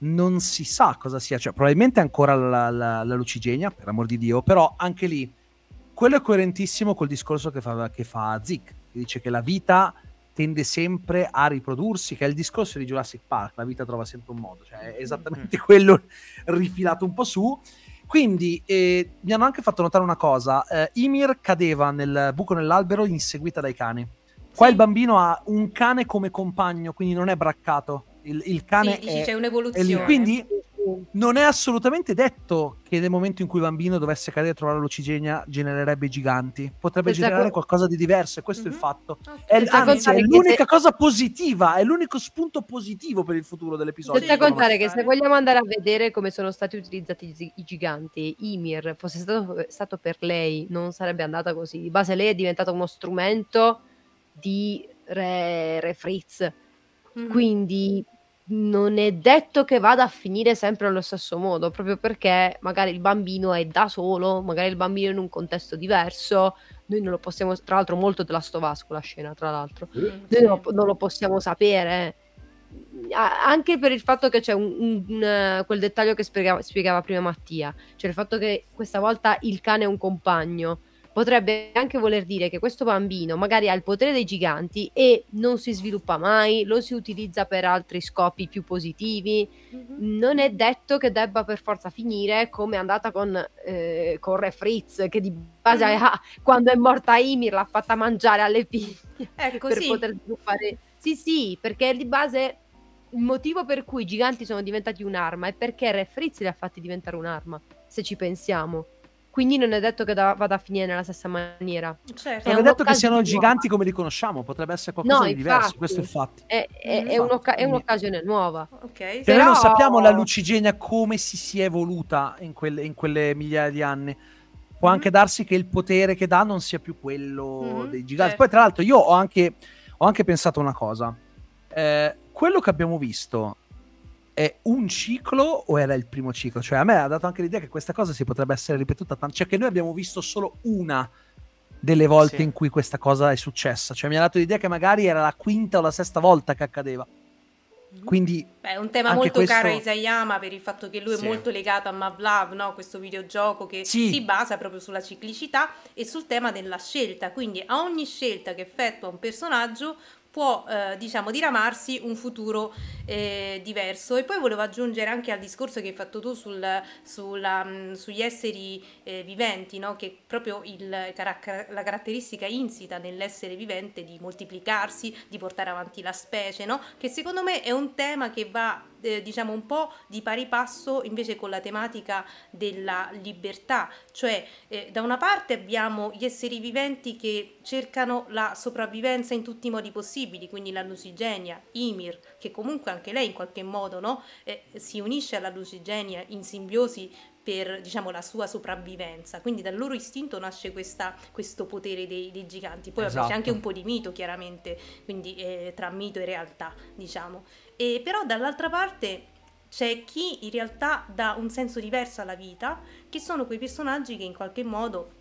non si sa cosa sia, cioè probabilmente ancora la, la, la lucigenia, per amor di Dio, però anche lì quello è coerentissimo col discorso che fa, che fa Zeke, che dice che la vita tende sempre a riprodursi, che è il discorso di Jurassic Park, la vita trova sempre un modo, cioè è mm, esattamente mm-hmm. quello rifilato un po' su. Quindi eh, mi hanno anche fatto notare una cosa, eh, Ymir cadeva nel buco nell'albero inseguita dai cani. Qua sì. il bambino ha un cane come compagno, quindi non è braccato il, il cane sì, è, c'è un'evoluzione. È Quindi non è assolutamente detto che nel momento in cui il bambino dovesse cadere e trovare l'occigenia genererebbe i giganti. Potrebbe esatto. generare qualcosa di diverso e questo mm-hmm. è il mhm. fatto. Okay. È, anzi, è l'unica se... cosa positiva, è l'unico spunto positivo per il futuro dell'episodio. Senza contare che se vogliamo andare a vedere come sono stati utilizzati i giganti, Ymir fosse stato, stato per lei non sarebbe andata così. Di base lei è diventata uno strumento di Re, re Fritz. Mm. Quindi non è detto che vada a finire sempre allo stesso modo, proprio perché magari il bambino è da solo, magari il bambino è in un contesto diverso, noi non lo possiamo, tra l'altro molto della stovasco la scena, tra l'altro, eh, noi non lo, non lo possiamo sapere, anche per il fatto che c'è un, un, un, eh, quel dettaglio che spiegava, spiegava prima Mattia, cioè il fatto che questa volta il cane è un compagno, potrebbe anche voler dire che questo bambino magari ha il potere dei giganti e non si sviluppa mai, lo si utilizza per altri scopi più positivi. Mm-hmm. Non è detto che debba per forza finire come è andata con, eh, con Re Fritz, che di base mm-hmm. a, quando è morta Ymir l'ha fatta mangiare alle figlie ecco, per sì. poter sviluppare. Sì, sì, perché di base il motivo per cui i giganti sono diventati un'arma è perché Re Fritz li ha fatti diventare un'arma, se ci pensiamo quindi non è detto che da, vada a finire nella stessa maniera. Certo. non è detto che siano giganti come li conosciamo, potrebbe essere qualcosa no, di infatti, diverso, questo è fatto. È, è, è, un'oc- è un'occasione nuova. Okay. Però... Però... non sappiamo la lucigenia come si sia evoluta in quelle, in quelle migliaia di anni. Può mm-hmm. anche darsi che il potere che dà non sia più quello mm-hmm, dei giganti. Certo. Poi, tra l'altro, io ho anche, ho anche pensato una cosa. Eh, quello che abbiamo visto è un ciclo o era il primo ciclo? Cioè a me ha dato anche l'idea che questa cosa si potrebbe essere ripetuta tanto, cioè che noi abbiamo visto solo una delle volte sì. in cui questa cosa è successa, cioè mi ha dato l'idea che magari era la quinta o la sesta volta che accadeva. Mhm. Quindi è un tema molto questo... caro a Isayama per il fatto che lui sì. è molto legato a Mavlav, no? questo videogioco che sì. si basa proprio sulla ciclicità e sul tema della scelta. Quindi a ogni scelta che effettua un personaggio può eh, diciamo diramarsi un futuro eh, diverso e poi volevo aggiungere anche al discorso che hai fatto tu sul, sulla, mm, sugli esseri eh, viventi no? che proprio il, la caratteristica insita nell'essere vivente di moltiplicarsi di portare avanti la specie no? che secondo me è un tema che va eh, diciamo un po' di pari passo invece con la tematica della libertà, cioè eh, da una parte abbiamo gli esseri viventi che cercano la sopravvivenza in tutti i modi possibili, quindi la Lusigenia, Imir, che comunque anche lei in qualche modo no, eh, si unisce alla Lusigenia in simbiosi per diciamo, la sua sopravvivenza. Quindi dal loro istinto nasce questa, questo potere dei, dei giganti. Poi esatto. c'è anche un po' di mito, chiaramente, quindi eh, tra mito e realtà, diciamo. E, però dall'altra parte c'è chi in realtà dà un senso diverso alla vita, che sono quei personaggi che in qualche modo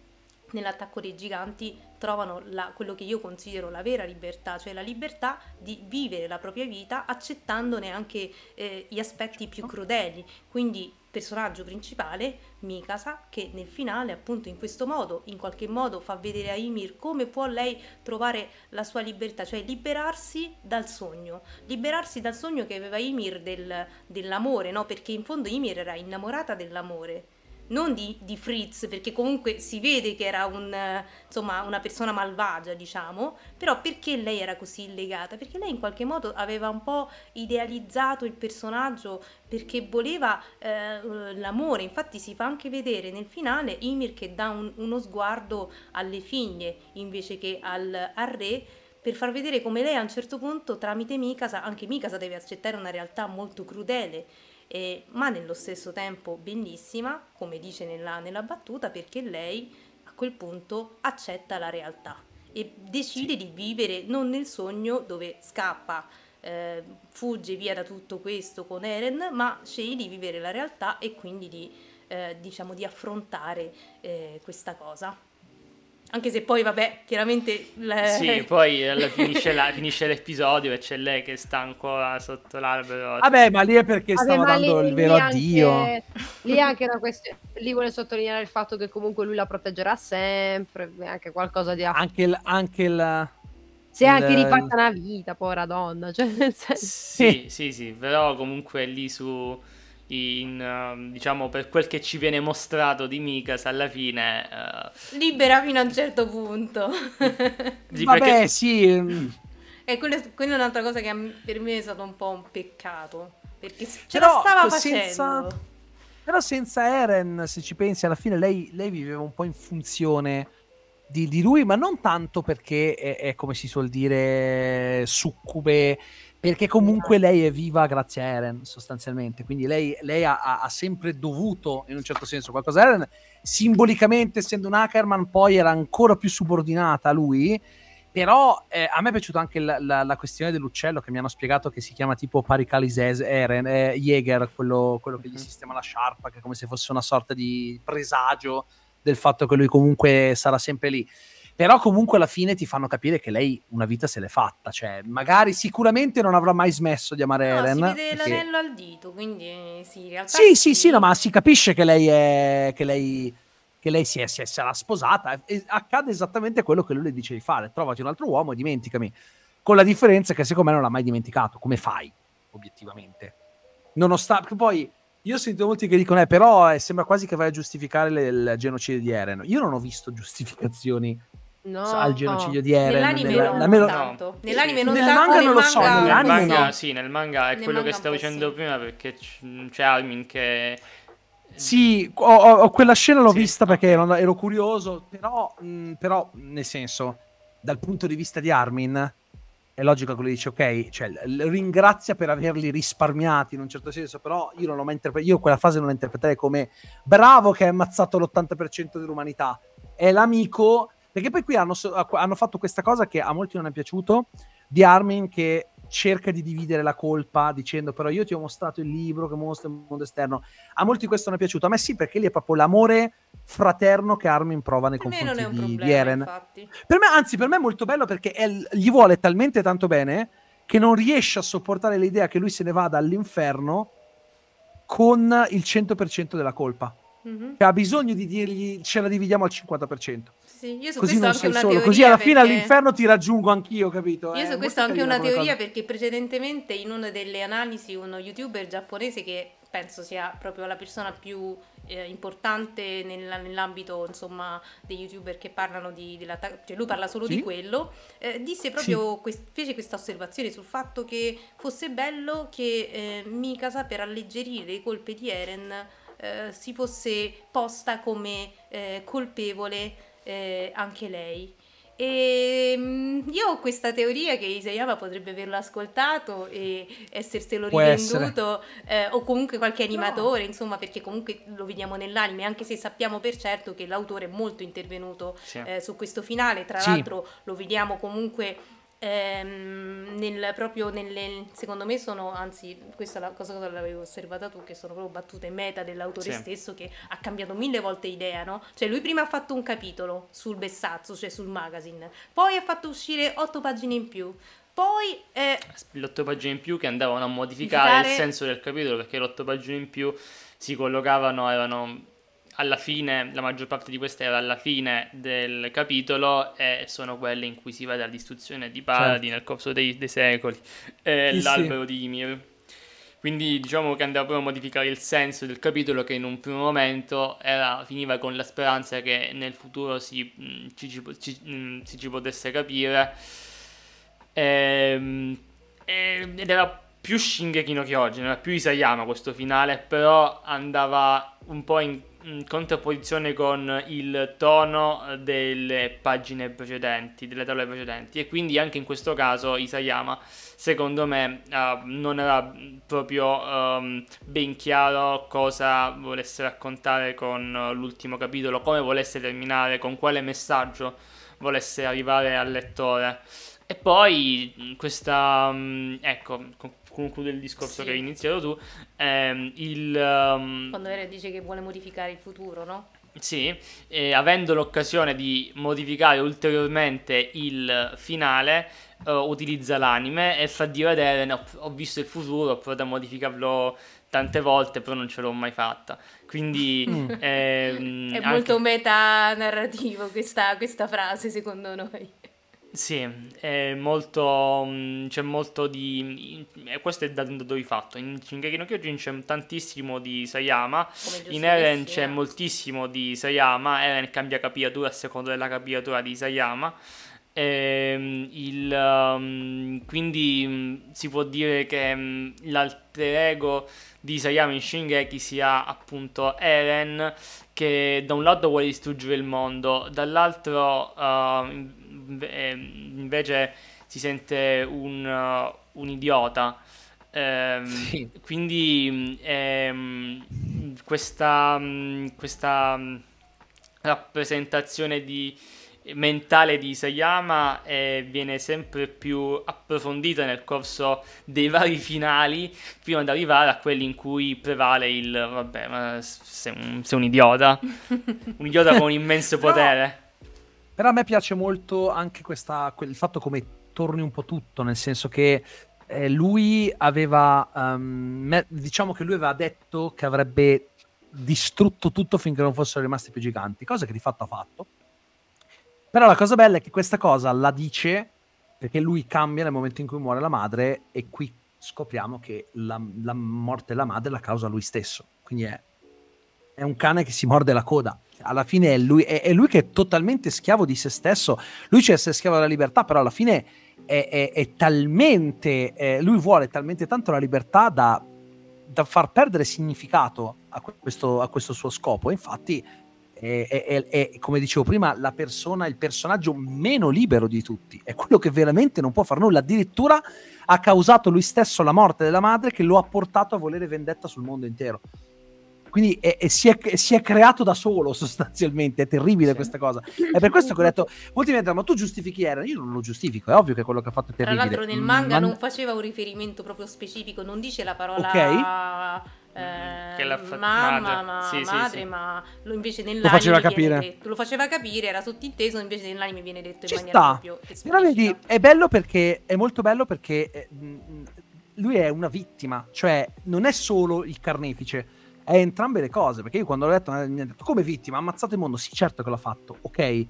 nell'attacco dei giganti trovano la, quello che io considero la vera libertà, cioè la libertà di vivere la propria vita accettandone anche eh, gli aspetti più certo. crudeli. Quindi personaggio principale, Mikasa, che nel finale appunto in questo modo, in qualche modo fa vedere a Ymir come può lei trovare la sua libertà, cioè liberarsi dal sogno, liberarsi dal sogno che aveva Ymir del, dell'amore, no? perché in fondo Ymir era innamorata dell'amore non di, di, Fritz, perché comunque si vede che era un, insomma, una persona malvagia, diciamo, però perché lei era così legata? Perché lei in qualche modo aveva un po' idealizzato il personaggio perché voleva eh, l'amore, infatti si fa anche vedere nel finale Ymir che dà un, uno sguardo alle figlie invece che al, al re per far vedere come lei a un certo punto tramite Mikasa, anche Mikasa deve accettare una realtà molto crudele eh, ma nello stesso tempo bellissima, come dice nella, nella battuta, perché lei a quel punto accetta la realtà e decide sì. di vivere non nel sogno dove scappa, eh, fugge via da tutto questo con Eren, ma sceglie di vivere la realtà e quindi di, eh, diciamo, di affrontare eh, questa cosa. Anche se poi, vabbè, chiaramente... Le... Sì, poi finisce, la, finisce, l'episodio e c'è lei che sta ancora sotto l'albero. Vabbè, ma lì è perché vabbè, stava dando lì, il vero lì addio. Anche, lì anche una questione... Lì vuole sottolineare il fatto che comunque lui la proteggerà sempre, anche qualcosa di... Anche, l, anche la... Si è anche rifatta una vita, povera donna, cioè senso... Sì, sì, sì, però comunque lì su in, ehm, diciamo, per quel che ci viene mostrato di Mikas alla fine... Uh... Libera fino a un certo punto. sì, Vabbè, perché... sì. Mm. E quella, quella, è un'altra cosa che per me è stato un po' un peccato. Perché ce Però, la stava senza... Però senza Eren, se ci pensi, alla fine lei, lei viveva un po' in funzione... Di, di, lui, ma non tanto perché è, è come si suol dire succube perché comunque esatto. lei è viva grazie a Eren sostanzialmente, quindi lei, lei ha, ha, sempre dovuto in un certo senso qualcosa a Eren, simbolicamente essendo un Ackerman poi era ancora più subordinata a lui, però eh, a me è piaciuta anche la, la, la, questione dell'uccello che mi hanno spiegato che si chiama tipo Paricalis Eren, eh, Jäger, quello, quello che gli mhm. sistema la sciarpa, che è come se fosse una sorta di presagio del fatto che lui comunque sarà sempre lì però comunque alla fine ti fanno capire che lei una vita se l'è fatta, cioè magari sicuramente non avrà mai smesso di amare no, Eren. Si vede perché... l'anello al dito, quindi sì, in realtà... Sì, sì, sì, no, ma si capisce che lei è... Che lei che lei si, è, si, è, sarà sposata e accade esattamente quello che lui le dice di fare trovati un altro uomo e dimenticami con la differenza che secondo me non l'ha mai dimenticato come fai obiettivamente nonostante poi io sento molti che dicono eh, però eh, sembra quasi che vai a giustificare le, il genocidio di Eren io non ho visto giustificazioni No, al genocidio di Eren. Nell'anime nella, non nella, tanto. Nell'anime non nel tanto. Manga non lo so, nell'anime nel manga, no. Sì, nel manga è nel quello manga che stavo dicendo sì. prima perché c'è Almin che... Sì, ho, ho, quella scena l'ho sì. vista perché ero curioso, però, mh, mm, però, nel senso, dal punto di vista di Armin, è logico che lui dice, ok, cioè, ringrazia per averli risparmiati in un certo senso, però io, non interpre- io quella fase non la interpreterei come bravo che hai ammazzato l'80% dell'umanità, è l'amico perché poi qui hanno, hanno fatto questa cosa che a molti non è piaciuto, di Armin che cerca di dividere la colpa dicendo però io ti ho mostrato il libro che mostra il mondo esterno. A molti questo non è piaciuto, a me sì perché lì è proprio l'amore fraterno che Armin prova nei confronti di, problema, di, Eren. Per me anzi per me è molto bello perché è, gli vuole talmente tanto bene che non riesce a sopportare l'idea che lui se ne vada all'inferno con il 100% della colpa. Mm-hmm. Cioè, ha bisogno di dirgli ce la dividiamo al 50% sì. Io su così questo ho anche una solo. teoria. Così alla fine all'inferno ti raggiungo anch'io, capito? Io eh, questo ho anche una teoria cosa. perché precedentemente in una delle analisi uno youtuber giapponese che penso sia proprio la persona più eh, importante nella, nell'ambito insomma dei youtuber che parlano di, della, cioè lui parla solo sì? di quello eh, disse proprio sì. quest, fece questa osservazione sul fatto che fosse bello che eh, Mikasa per alleggerire le colpe di Eren eh, si fosse posta come eh, colpevole eh, anche lei. E mm, io ho questa teoria che Isayama potrebbe averlo ascoltato e esserselo Può rivenduto, eh, o comunque qualche animatore, no. insomma, perché comunque lo vediamo nell'anime, anche se sappiamo per certo che l'autore è molto intervenuto sì. eh, su questo finale. Tra sì. l'altro lo vediamo comunque Ehm, nel, proprio nelle, secondo me sono, anzi questa è la cosa che l'avevo osservata tu, che sono proprio battute meta dell'autore sì. stesso che ha cambiato mille volte idea, no? Cioè lui prima ha fatto un capitolo sul Bessazzo, cioè sul magazine, poi ha fatto uscire otto pagine in più, poi eh, otto pagine in più che andavano a modificare, modificare il senso del capitolo perché le otto pagine in più si collocavano, avevano alla fine, la maggior parte di queste era alla fine del capitolo e sono quelle in cui si vede la distruzione di Paladin certo. nel corso dei, dei secoli e sì, l'albero sì. di Ymir. Quindi diciamo che andava proprio a modificare il senso del capitolo che in un primo momento era, finiva con la speranza che nel futuro si, ci, ci, ci, ci potesse capire. E, ehm, ehm, ed era più Shingeki no Kyojin, era più Isayama questo finale, però andava un po' in Mm, contrapposizione con il tono delle pagine precedenti, delle tavole precedenti e quindi anche in questo caso Isayama secondo me uh, non era proprio um, ben chiaro cosa volesse raccontare con l'ultimo capitolo, come volesse terminare, con quale messaggio volesse arrivare al lettore. E poi mm, questa, mm, ecco, concludo il discorso sì. che hai iniziato tu, ehm, il... Um... Quando Vere dice che vuole modificare il futuro, no? Sì, eh, avendo l'occasione di modificare ulteriormente il finale, eh, utilizza l'anime e fa di vedere, no, ho visto il futuro, ho provato a modificarlo tante volte, però non ce l'ho mai fatta. Quindi mm. ehm, è molto anche... meta narrativo questa, questa frase, secondo noi. Sì, è molto, mm, c'è molto di... Mm, questo è da dato di fatto, in Shingeki no Kyojin c'è tantissimo di Sayama, in Eren c'è moltissimo di Sayama, Eren cambia capigliatura a seconda della capigliatura di Sayama, Ehm, il, um, quindi um, si può dire che um, l'alter ego di Isayama in Shingeki sia appunto Eren che da un lato vuole distruggere il mondo, dall'altro uh, ehm, invece si sente un, uh, un idiota. Ehm, sì. Quindi mm, ehm, questa, questa rappresentazione di mentale di Isayama eh, viene sempre più approfondita nel corso dei vari finali, prima di arrivare a quelli in cui prevale il vabbè, ma sei un, sei un idiota, un idiota con un immenso potere. No. Però a me piace molto anche questa, il fatto come torni un po' tutto, nel senso che eh, lui aveva, um, diciamo che lui aveva detto che avrebbe distrutto tutto finché non fossero rimasti più giganti, cosa che di fatto ha fatto però la cosa bella è che questa cosa la dice perché lui cambia nel momento in cui muore la madre e qui scopriamo che la, la morte della madre la causa lui stesso. Quindi è, è, un cane che si morde la coda. Alla fine è lui, è, è lui, che è totalmente schiavo di se stesso. Lui c'è essere schiavo della libertà, però alla fine è, talmente... Eh, lui vuole talmente tanto la libertà da, da far perdere significato a questo, a questo suo scopo. Infatti è, è, è, come dicevo prima, la persona, il personaggio meno libero di tutti, è quello che veramente non può far nulla. Addirittura ha causato lui stesso la morte della madre che lo ha portato a volere vendetta sul mondo intero. Quindi è, si, si, è, creato da solo sostanzialmente, è terribile sì. questa cosa. È per questo che ho detto, molti mi hanno detto, ma tu giustifichi Eren? Io non lo giustifico, è ovvio che quello che ha fatto è terribile. Tra l'altro nel manga ma... non faceva un riferimento proprio specifico, non dice la parola... Okay eh, che la fa- mamma, madre, ma, sì, madre sì, ma lo invece nell'anime lo faceva capire. Detto, lo faceva capire, era sottinteso, invece nell'anime viene detto Ci in maniera sta. Però vedi, è bello perché è molto bello perché eh, lui è una vittima, cioè non è solo il carnefice, è entrambe le cose, perché io quando l'ho letto mi hanno detto come vittima, ha ammazzato il mondo, sì certo che l'ha fatto, ok,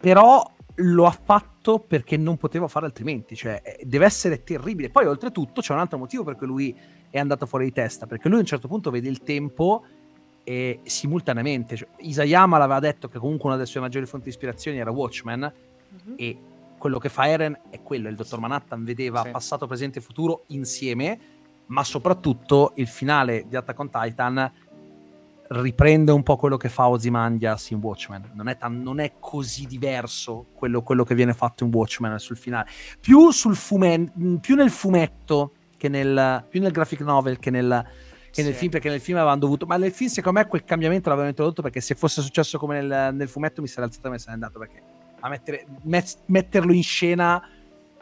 però lo ha fatto perché non poteva fare altrimenti, cioè eh, deve essere terribile. Poi oltretutto c'è un altro motivo per cui lui è andato fuori di testa, perché lui a un certo punto vede il tempo e simultaneamente, cioè, Isayama l'aveva detto che comunque una delle sue maggiori fonti di ispirazione era Watchmen mm-hmm. e quello che fa Eren è quello, il dottor Manhattan vedeva sì. passato, presente e futuro insieme, ma soprattutto il finale di Attack on Titan riprende un po' quello che fa Ozymandias in Watchmen. Non è, tan- non è così diverso quello, quello, che viene fatto in Watchmen sul finale. Più, sul fume- più nel fumetto che nel, più nel graphic novel che nel, che nel film, perché nel film avevano dovuto, ma nel film secondo me quel cambiamento l'avevano introdotto perché se fosse successo come nel, nel fumetto mi sarei alzato e me sarei andato perché a mettere, met, metterlo in scena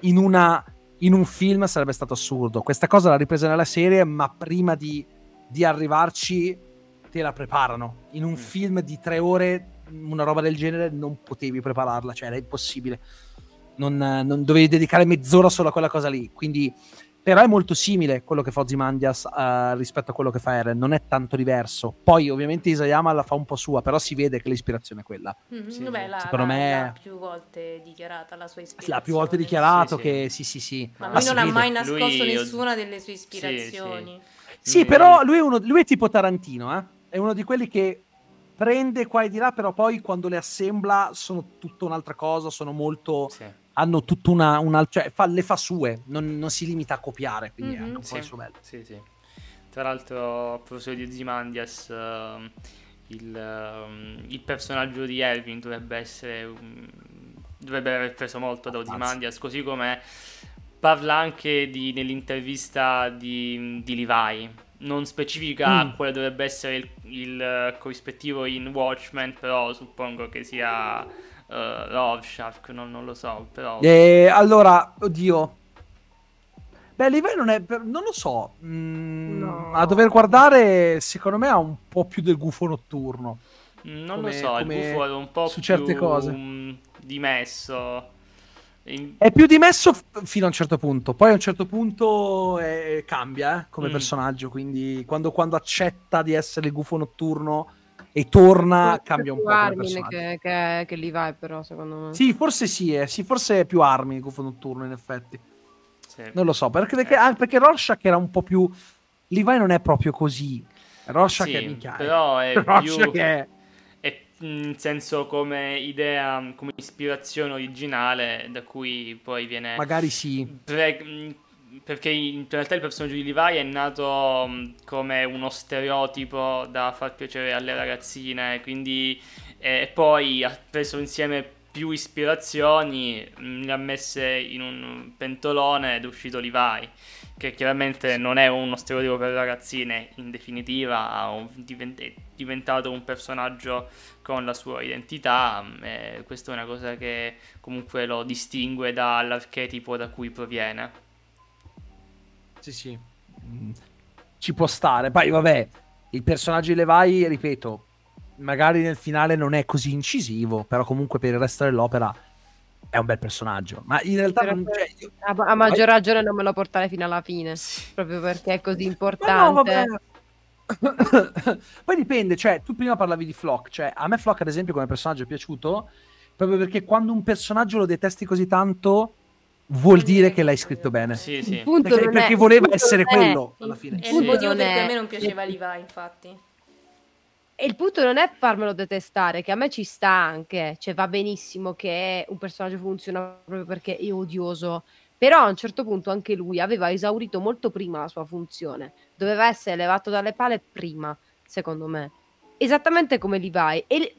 in, una, in un film sarebbe stato assurdo. Questa cosa l'ha ripresa nella serie, ma prima di, di arrivarci te la preparano. In un mm. film di tre ore, una roba del genere, non potevi prepararla, cioè era impossibile. Non, non dovevi dedicare mezz'ora solo a quella cosa lì. Quindi però è molto simile quello che fa Ozymandias uh, rispetto a quello che fa Eren, non è tanto diverso. Poi ovviamente Isayama la fa un po' sua, però si vede che l'ispirazione è quella. Mm-hmm. Sì, Beh, la, secondo la, me l'ha più volte dichiarata la sua ispirazione. L'ha più volte dichiarato sì, che sì, sì, sì. Ma, Ma ah, lui non ha mai nascosto lui... nessuna delle sue ispirazioni. Sì, sì. Lui... però lui è, uno, lui è, tipo Tarantino, eh? è uno di quelli che prende qua e di là, però poi quando le assembla sono tutta un'altra cosa, sono molto... Sì hanno tutta una, una cioè fa, le fa sue, non, non, si limita a copiare, quindi mm-hmm, è un sì, po' il suo bello. Sì, sì. Tra l'altro, a proposito di Zimandias, uh, ehm, il, uh, il, personaggio di Elvin dovrebbe essere um, dovrebbe aver preso molto da Odimandias, così come parla anche di, nell'intervista di, di, Levi. Non specifica mm. quale dovrebbe essere il, il eh, corrispettivo in Watchmen, però suppongo che sia uh, eh, Rorschach, non, non, lo so, però... Eh, allora, oddio. Beh, Levi non è... non lo so. Mm, no. A dover guardare, secondo me ha un po' più del gufo notturno. Mm, non come, lo so, il gufo era un po' su certe cose. dimesso. In... È più dimesso f- fino a un certo punto, poi a un certo punto eh, cambia eh, come mm. personaggio, quindi quando, quando accetta di essere il gufo notturno e torna, cambia un po'. Armin che, che, che lì vai, però, secondo me. Sì, forse sì, eh. sì forse è più Armin con un turno, in effetti. Sì. Non lo so, perché, perché, eh. Ah, perché Rorschach era un po' più... Levi non è proprio così. Rorschach sì, è minchia. Però è Rorschach più... È... è... in mm, senso come idea, come ispirazione originale da cui poi viene... Magari sì. Pre mm, perché in realtà il personaggio di Levi è nato mm, come uno stereotipo da far piacere alle ragazzine, quindi eh, poi ha preso insieme più ispirazioni, mm, le ha messe in un pentolone ed è uscito Levi, che chiaramente non è uno stereotipo per ragazzine, in definitiva è diventato un personaggio con la sua identità, eh, questa è una cosa che comunque lo distingue dall'archetipo da cui proviene. Sì, sì. Mm. Ci può stare. Poi, vabbè, il personaggio di Levi, ripeto, magari nel finale non è così incisivo, però comunque per il resto dell'opera è un bel personaggio. Ma in realtà non, cioè, a, a, maggior vai... ragione non me lo portare fino alla fine, proprio perché è così importante. No, Poi dipende, cioè, tu prima parlavi di Flock, cioè, a me Flock ad esempio come personaggio è piaciuto proprio perché quando un personaggio lo detesti così tanto vuol dire che l'hai scritto bene. Sì, sì. Perché, perché è, voleva essere quello è, alla fine. È il motivo perché a me non piaceva l'Iva, infatti. E il punto non è farmelo detestare, che a me ci sta anche, cioè va benissimo che un personaggio funziona proprio perché è odioso, però a un certo punto anche lui aveva esaurito molto prima la sua funzione, doveva essere levato dalle pale prima, secondo me, esattamente come Levi. E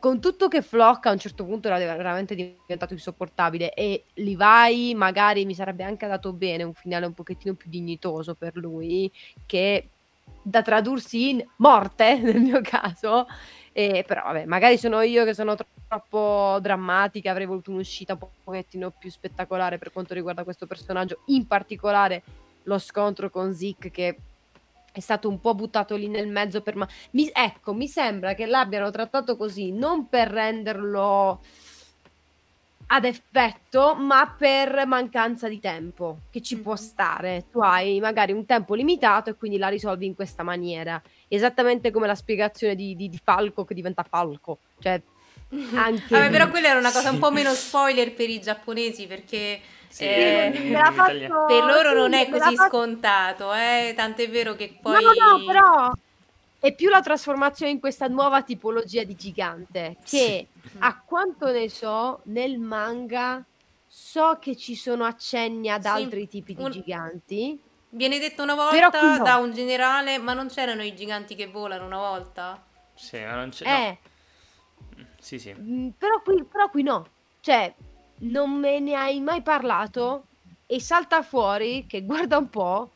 con tutto che Flock a un certo punto era veramente diventato insopportabile e Levi magari mi sarebbe anche dato bene un finale un pochettino più dignitoso per lui che da tradursi in morte nel mio caso eh, però vabbè magari sono io che sono troppo drammatica avrei voluto un'uscita un pochettino più spettacolare per quanto riguarda questo personaggio in particolare lo scontro con Zeke che è stato un po' buttato lì nel mezzo per ma mi, ecco mi sembra che l'abbiano trattato così non per renderlo ad effetto ma per mancanza di tempo che ci può mm-hmm. stare tu hai magari un tempo limitato e quindi la risolvi in questa maniera esattamente come la spiegazione di, di, di Falco che diventa Falco cioè anche Vabbè, però quella era una cosa un po' meno spoiler per i giapponesi perché sì, eh, faccio, per loro non è così faccio... scontato, eh? è vero che poi... No, no, però è più la trasformazione in questa nuova tipologia di gigante che sì. a quanto ne so nel manga so che ci sono accenni ad sì, altri tipi di un... giganti. Viene detto una volta no. da un generale, ma non c'erano i giganti che volano una volta? Sì, ma non c'è. Eh. No. Mm, sì, sì. Mm, però qui, però qui no. Cioè, non me ne hai mai parlato e salta fuori che guarda un po'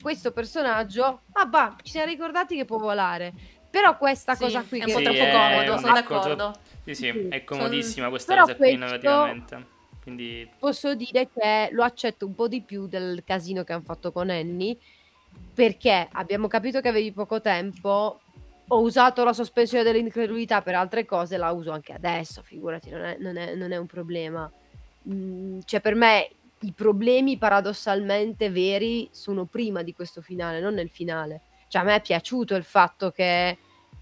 questo personaggio, ah bah, ci siamo ricordati che può volare. Però questa sì, cosa qui è un po' troppo comodo, eh, sono ecco, d'accordo. Sì, sì, è comodissima questa Però cosa qui innovativamente. Quindi... Posso dire che lo accetto un po' di più del casino che hanno fatto con Annie, perché abbiamo capito che avevi poco tempo, ho usato la sospensione dell'incredulità per altre cose, la uso anche adesso, figurati, non è, non è, non è un problema. Mhmm, cioè per me i problemi paradossalmente veri sono prima di questo finale, non nel finale. Cioè a me è piaciuto il fatto che,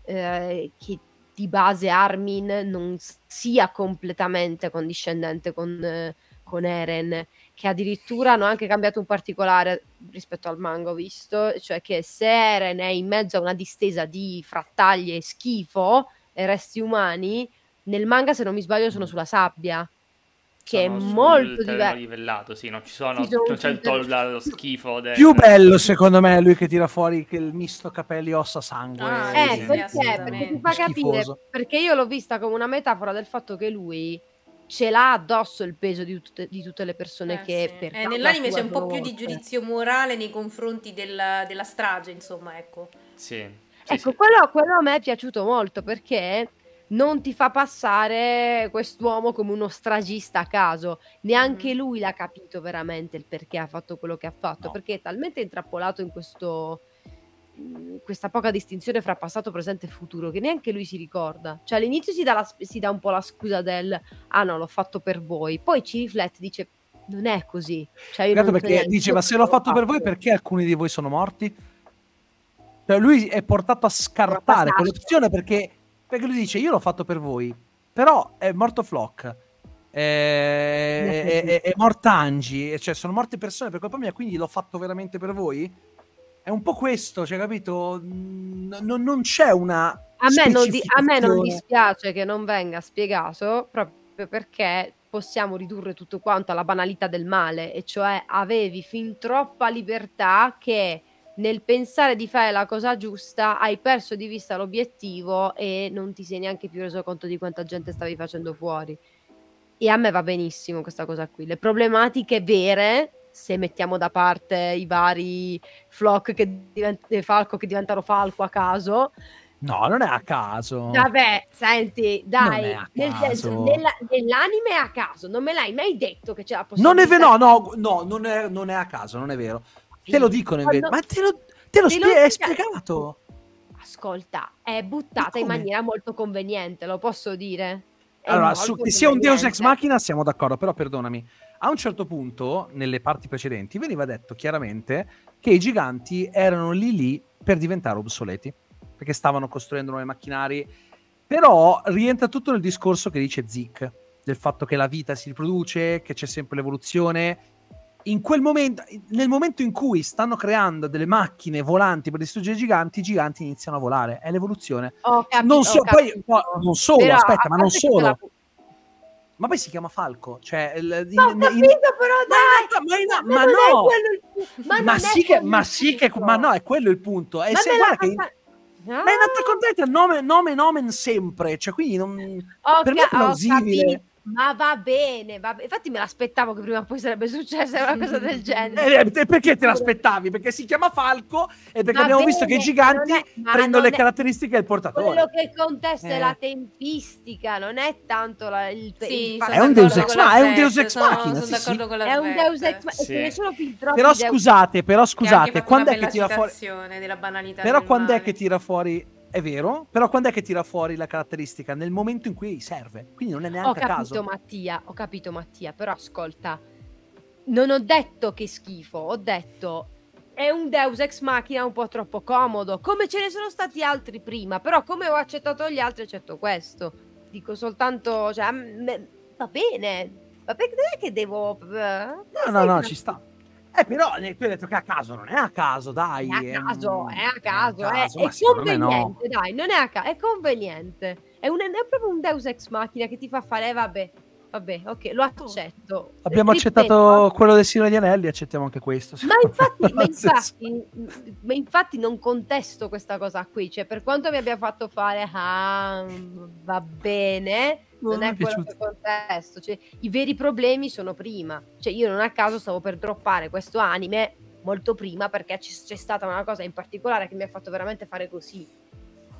eh, che di base Armin non sia completamente condiscendente con, eh, con Eren, che addirittura hanno anche cambiato un particolare rispetto al manga, ho visto, cioè che se Eren è in mezzo a una distesa di frattaglie e schifo e resti umani, nel manga se non mi sbaglio sono sulla sabbia che è molto diverso. livellato, sì, non ci sono, ci sono non c'è cioè, il tol- lo schifo. Del... Più bello secondo me è lui che tira fuori il misto capelli, ossa, sangue. Ah, eh, sì, perché, perché ti fa capire, Schifoso. perché io l'ho vista come una metafora del fatto che lui ce l'ha addosso il peso di, tut- di tutte le persone eh, che sì. per eh, nell'anime c'è un po' più di giudizio morale nei confronti della, della strage insomma ecco sì, ecco, sì ecco sì. Quello, quello, a me è piaciuto molto perché non ti fa passare quest'uomo come uno stragista a caso. Neanche mm-hmm. lui l'ha capito veramente il perché ha fatto quello che ha fatto, no. perché è talmente intrappolato in questo, mm, questa poca distinzione fra passato, presente e futuro che neanche lui si ricorda. Cioè all'inizio si dà, la, si dà un po' la scusa del ah no, l'ho fatto per voi, poi ci riflette dice non è così. Cioè, io perché cioè, dice ma se l'ho fatto, fatto per voi perché alcuni di voi sono morti? Cioè, lui è portato a scartare quell'opzione perché perché lui dice, io l'ho fatto per voi, però è morto Flock. È, è, è, morta Angie, cioè sono morte persone per colpa mia, quindi l'ho fatto veramente per voi. È un po' questo, cioè, capito? N- non c'è una. A me, non di- a me non dispiace che non venga spiegato proprio perché possiamo ridurre tutto quanto alla banalità del male, e cioè avevi fin troppa libertà che nel pensare di fare la cosa giusta hai perso di vista l'obiettivo e non ti sei neanche più reso conto di quanta gente stavi facendo fuori. E a me va benissimo questa cosa qui. Le problematiche vere, se mettiamo da parte i vari flock che divent- eh, falco che diventano falco a caso, No, non è a caso. Vabbè, senti, dai, nel senso, nella, nell'anime è a caso, non me l'hai mai detto che c'è la possibilità. Non è vero, no, no, no non, è, non, è, a caso, non è vero. Te lo dicono invece, Quando... ma te lo, te lo, te spie- lo... è spiegato. Ascolta, è buttata in maniera molto conveniente, lo posso dire. È allora, su che sia un Deus Ex Machina siamo d'accordo, però perdonami. A un certo punto, nelle parti precedenti, veniva detto chiaramente che i giganti erano lì lì per diventare obsoleti, perché stavano costruendo nuovi macchinari. Però rientra tutto nel discorso che dice Zik, del fatto che la vita si riproduce, che c'è sempre l'evoluzione in quel momento, nel momento in cui stanno creando delle macchine volanti per distruggere i giganti, i giganti iniziano a volare. È l'evoluzione. Oh, non, so, poi, no, non solo, però, aspetta, ma non solo. La... Ma poi si chiama Falco. Cioè, no, in, capito, in... però dai! Ma, ma, ma, ma no! Ma, ma sì, che, ma no, è quello il punto. È ma se, guarda che... Fa... No. Ah! Ma in Attack on Titan nome, nome, sempre. Cioè, quindi non... Oh, per me è plausibile. Oh, ma va bene, va be- infatti me l'aspettavo che prima o poi sarebbe successa una cosa del eh, genere. Eh, e, perché te l'aspettavi? Perché si chiama Falco e perché va abbiamo bene, visto che i giganti è, prendono le è, caratteristiche del portatore. Quello che contesta eh. è la eh. tempistica, non è tanto la, il, sì, il è, un Deus Ex, ma è un Deus Ex Machina. Sono, sono d'accordo sì, con la È un Deus Ex Machina, sì. però scusate, però scusate, quando è che tira fuori... Però quando male. è che tira fuori è vero, però quando è che tira fuori la caratteristica? Nel momento in cui serve, quindi non è neanche ho capito, caso. Mattia, ho capito Mattia, però ascolta, non ho detto che schifo, ho detto è un Deus ex machina un po' troppo comodo, come ce ne sono stati altri prima, però come ho accettato gli altri accetto questo. Dico soltanto, cioè, mm, va bene, ma perché non è che devo... Eh, no, no, no, ci sta. Eh, però eh, tu hai detto che a caso non è a caso, dai. È a ehm, caso, è, a caso, è, a caso, è, è conveniente, no. dai, non è a caso, è conveniente. È, un, è proprio un Deus ex machina che ti fa fare, eh, vabbè, vabbè, ok, lo accetto. Abbiamo Ripeto, accettato quello del Signore di Anelli, accettiamo anche questo. Ma infatti, ma, infatti, ma infatti, non contesto questa cosa qui, cioè per quanto mi abbia fatto fare, ah, va bene, non, non è quello che contesto, cioè, i veri problemi sono prima, cioè io non a caso stavo per droppare questo anime molto prima perché c- c'è stata una cosa in particolare che mi ha fatto veramente fare così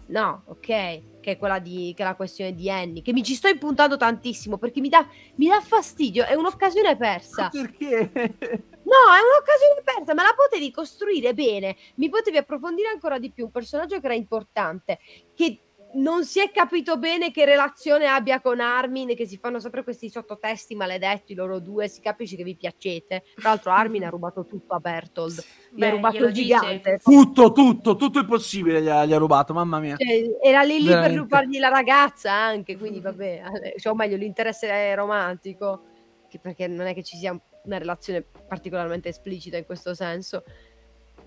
No, ok, che è quella di che è la questione di Annie, che mi ci sto impuntando tantissimo perché mi dà, mi dà fastidio, è un'occasione persa. Perché? No, è un'occasione persa, ma la potevi costruire bene, mi potevi approfondire ancora di più un personaggio che era importante, che non si è capito bene che relazione abbia con Armin, che si fanno sempre questi sottotesti maledetti, loro due, si capisce che vi piacete. Tra l'altro Armin ha rubato tutto a Bertold, gli Beh, ha rubato il gigante. Dice. Tutto, tutto, tutto il possibile gli ha, gli ha rubato, mamma mia. Cioè, era lì lì per rubargli la ragazza anche, quindi vabbè, cioè, o meglio l'interesse romantico, perché non è che ci sia una relazione particolarmente esplicita in questo senso.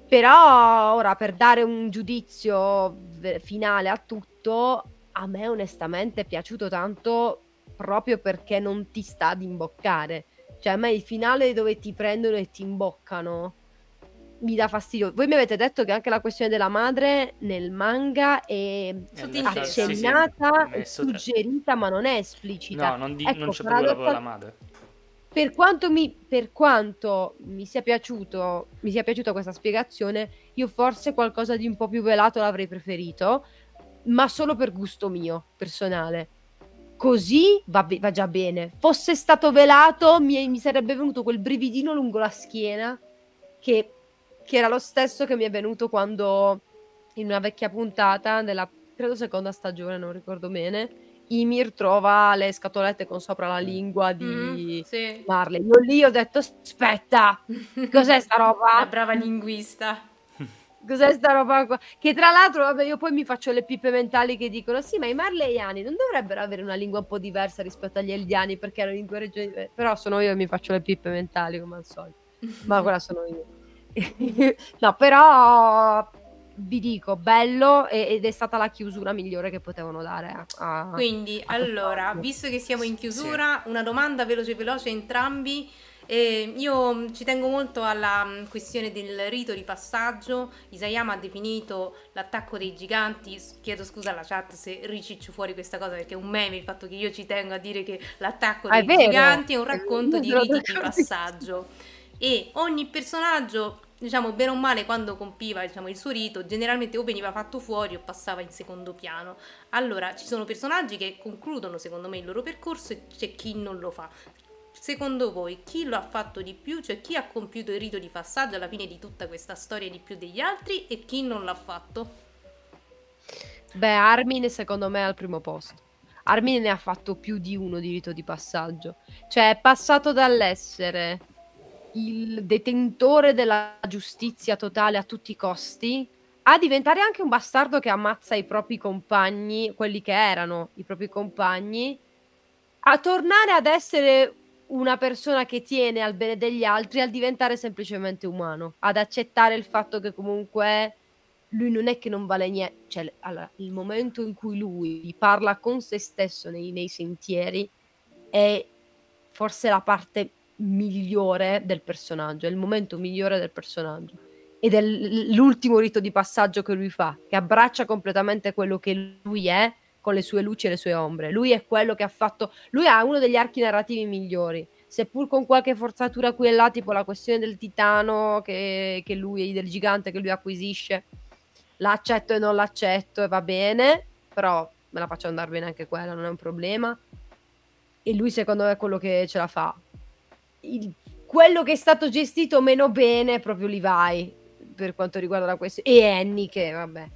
Però ora per dare un giudizio finale a tutti, tutto a me onestamente è piaciuto tanto proprio perché non ti sta ad imboccare. Cioè a me il finale dove ti prendono e ti imboccano mi dà fastidio. Voi mi avete detto che anche la questione della madre nel manga è, è accennata, sì, sì. Cioè suggerita, ma non è esplicita. No, non, di- ecco, non c'è proprio la parola madre. Per quanto, mi, per quanto mi, sia piaciuto, mi sia piaciuta questa spiegazione, io forse qualcosa di un po' più velato l'avrei preferito, ma solo per gusto mio personale. Così va, be- va già bene. Fosse stato velato, mi-, mi, sarebbe venuto quel brividino lungo la schiena, che-, che era lo stesso che mi è venuto quando in una vecchia puntata, nella credo seconda stagione, non ricordo bene, Imir trova le scatolette con sopra la lingua di mm, sì. Marley. Io lì ho detto: Aspetta, cos'è sta roba? Una brava linguista. Cos'è sta roba qua? Che tra l'altro, vabbè, io poi mi faccio le pippe mentali che dicono: sì, ma i marleiani non dovrebbero avere una lingua un po' diversa rispetto agli eldiani perché erano lingue regioni diverse. Però sono io che mi faccio le pippe mentali come al solito. ma quella sono io. no, però vi dico, bello ed è stata la chiusura migliore che potevano dare. A, Quindi, a allora, visto che siamo in chiusura, sì. una domanda veloce veloce entrambi. E io mm, ci tengo molto alla mm, questione del rito di passaggio. Isayama ha definito l'attacco dei giganti. Chiedo scusa alla chat se riciccio fuori questa cosa perché è un meme il fatto che io ci tengo a dire che l'attacco ah, dei è giganti è un racconto eh, di riti di passaggio. E ogni personaggio diciamo, bene o male, quando compiva diciamo, il suo rito, generalmente o veniva fatto fuori o passava in secondo piano. Allora, ci sono personaggi che concludono, secondo me, il loro percorso e c'è chi non lo fa. Secondo voi chi lo ha fatto di più, cioè chi ha compiuto il rito di passaggio alla fine di tutta questa storia di più degli altri e chi non l'ha fatto? Beh, Armin secondo me è al primo posto. Armin ne ha fatto più di uno di rito di passaggio. Cioè è passato dall'essere il detentore della giustizia totale a tutti i costi a diventare anche un bastardo che ammazza i propri compagni, quelli che erano i propri compagni, a tornare ad essere una persona che tiene al bene degli altri al diventare semplicemente umano, ad accettare il fatto che comunque lui non è che non vale niente, cioè allora, il momento in cui lui parla con se stesso nei, nei sentieri è forse la parte migliore del personaggio, è il momento migliore del personaggio ed è l'ultimo rito di passaggio che lui fa, che abbraccia completamente quello che lui è con le sue luci e le sue ombre. Lui è quello che ha fatto, lui ha uno degli archi narrativi migliori, seppur con qualche forzatura qui e là, tipo la questione del titano che, che lui, del gigante che lui acquisisce. L'accetto e non l'accetto e va bene, però me la faccio andare bene anche quella, non è un problema. E lui secondo me è quello che ce la fa. Il, quello che è stato gestito meno bene è proprio Levi per quanto riguarda la questione e Annie che vabbè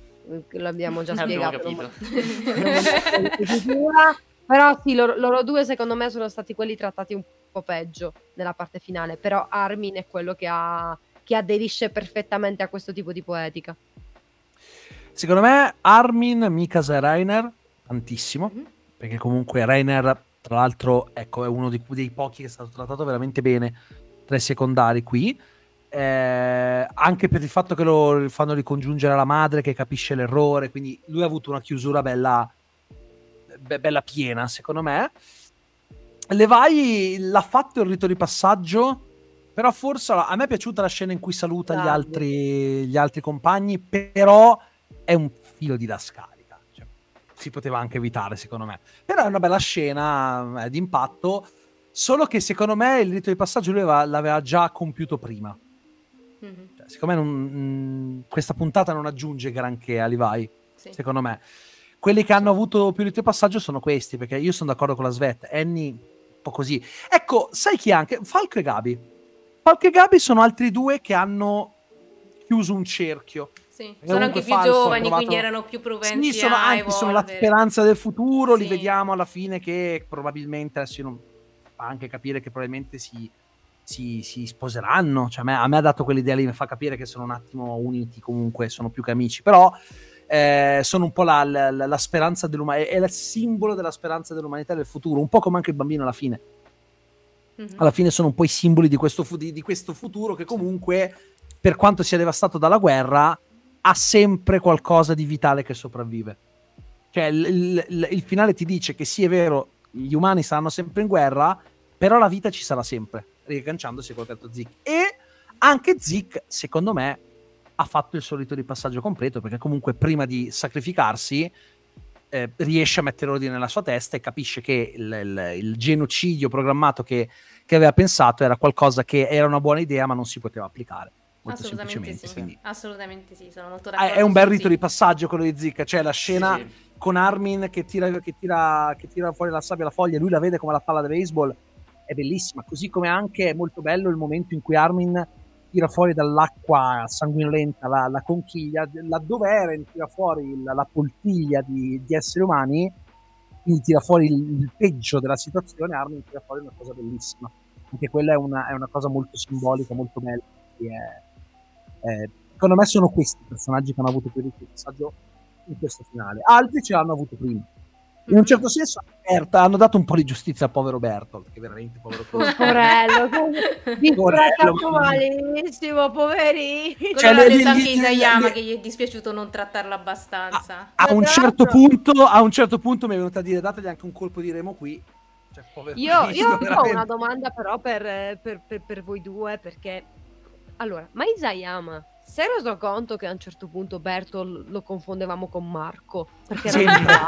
l'abbiamo già spiegato. Capito. però sì, loro, loro, due secondo me sono stati quelli trattati un po' peggio nella parte finale, però Armin è quello che, ha, che aderisce perfettamente a questo tipo di poetica. Secondo me Armin mi casa Rainer, tantissimo, mm-hmm. perché comunque Rainer tra l'altro ecco, è uno dei, dei pochi che è stato trattato veramente bene tra i secondari qui eh, anche per il fatto che lo fanno ricongiungere alla madre che capisce l'errore, quindi lui ha avuto una chiusura bella, be- bella piena secondo me. Levai l'ha fatto il rito di passaggio, però forse a me è piaciuta la scena in cui saluta gli altri, gli altri compagni, però è un filo di dascarica, cioè, si poteva anche evitare secondo me. Però è una bella scena eh, d'impatto, solo che secondo me il rito di passaggio lui l'aveva già compiuto prima Mm-hmm. Cioè, secondo me non, mh, mm, questa puntata non aggiunge granché a Levi, sì. secondo me. Quelli che hanno avuto più di retropassaggio sono questi, perché io sono d'accordo con la Svet, Annie un po' così. Ecco, sai chi anche? Falco e Gabi. Falco e Gabi sono altri due che hanno chiuso un cerchio. Sì. Sono anche più falso, giovani, provato... quindi erano più proventi sì, sono, a anche, sono la speranza del futuro, sì. li vediamo alla fine che probabilmente, adesso io non... fa anche capire che probabilmente si si, si sposeranno. Cioè, a, me, a, me, ha dato quell'idea lì, mi fa capire che sono un attimo uniti comunque, sono più che amici, però eh, sono un po' la, la, la speranza dell'umanità, è il simbolo della speranza dell'umanità del futuro, un po' come anche il bambino alla fine. Mm-hmm. Alla fine sono un po' i simboli di questo, fu- di, di questo futuro che comunque, per quanto sia devastato dalla guerra, ha sempre qualcosa di vitale che sopravvive. Cioè, il, il, il, finale ti dice che sì, è vero, gli umani saranno sempre in guerra, però la vita ci sarà sempre riagganciandosi ha detto Zic. E anche Zic, secondo me, ha fatto il solito ripassaggio completo perché comunque prima di sacrificarsi eh, riesce a mettere ordine nella sua testa e capisce che il, il, il genocidio programmato che, che, aveva pensato era qualcosa che era una buona idea ma non si poteva applicare. Molto assolutamente sì, quindi... assolutamente sì, sono molto ah, d'accordo. È un bel rito di passaggio quello di Zicca, cioè la scena sì. con Armin che tira, che, tira, che tira fuori la sabbia la foglia, lui la vede come la palla da baseball è bellissima, così come anche è molto bello il momento in cui Armin tira fuori dall'acqua sanguinolenta la, la conchiglia, laddove Eren tira fuori la, la poltiglia di, di, esseri umani, quindi tira fuori il, il, peggio della situazione, Armin tira fuori una cosa bellissima, anche quella è una, è una cosa molto simbolica, molto bella. È, è, secondo me sono questi i personaggi che hanno avuto più di messaggio in questo finale, altri ce l'hanno avuto prima in un mm. certo senso aperta, hanno dato un po' di giustizia al povero Bertol, che veramente povero Corello, trattato malissimo, poverino. Cioè, l'ha detto anche Isayama le... che gli è dispiaciuto non trattarla abbastanza. A, a, un esatto. certo punto, a, un certo punto, mi è venuta a dire dategli anche un colpo di remo qui. Cioè, io, io ho una domanda però per, per, per, per voi due perché allora, ma Isayama sei reso conto che a un certo punto Berto lo confondevamo con Marco? Perché era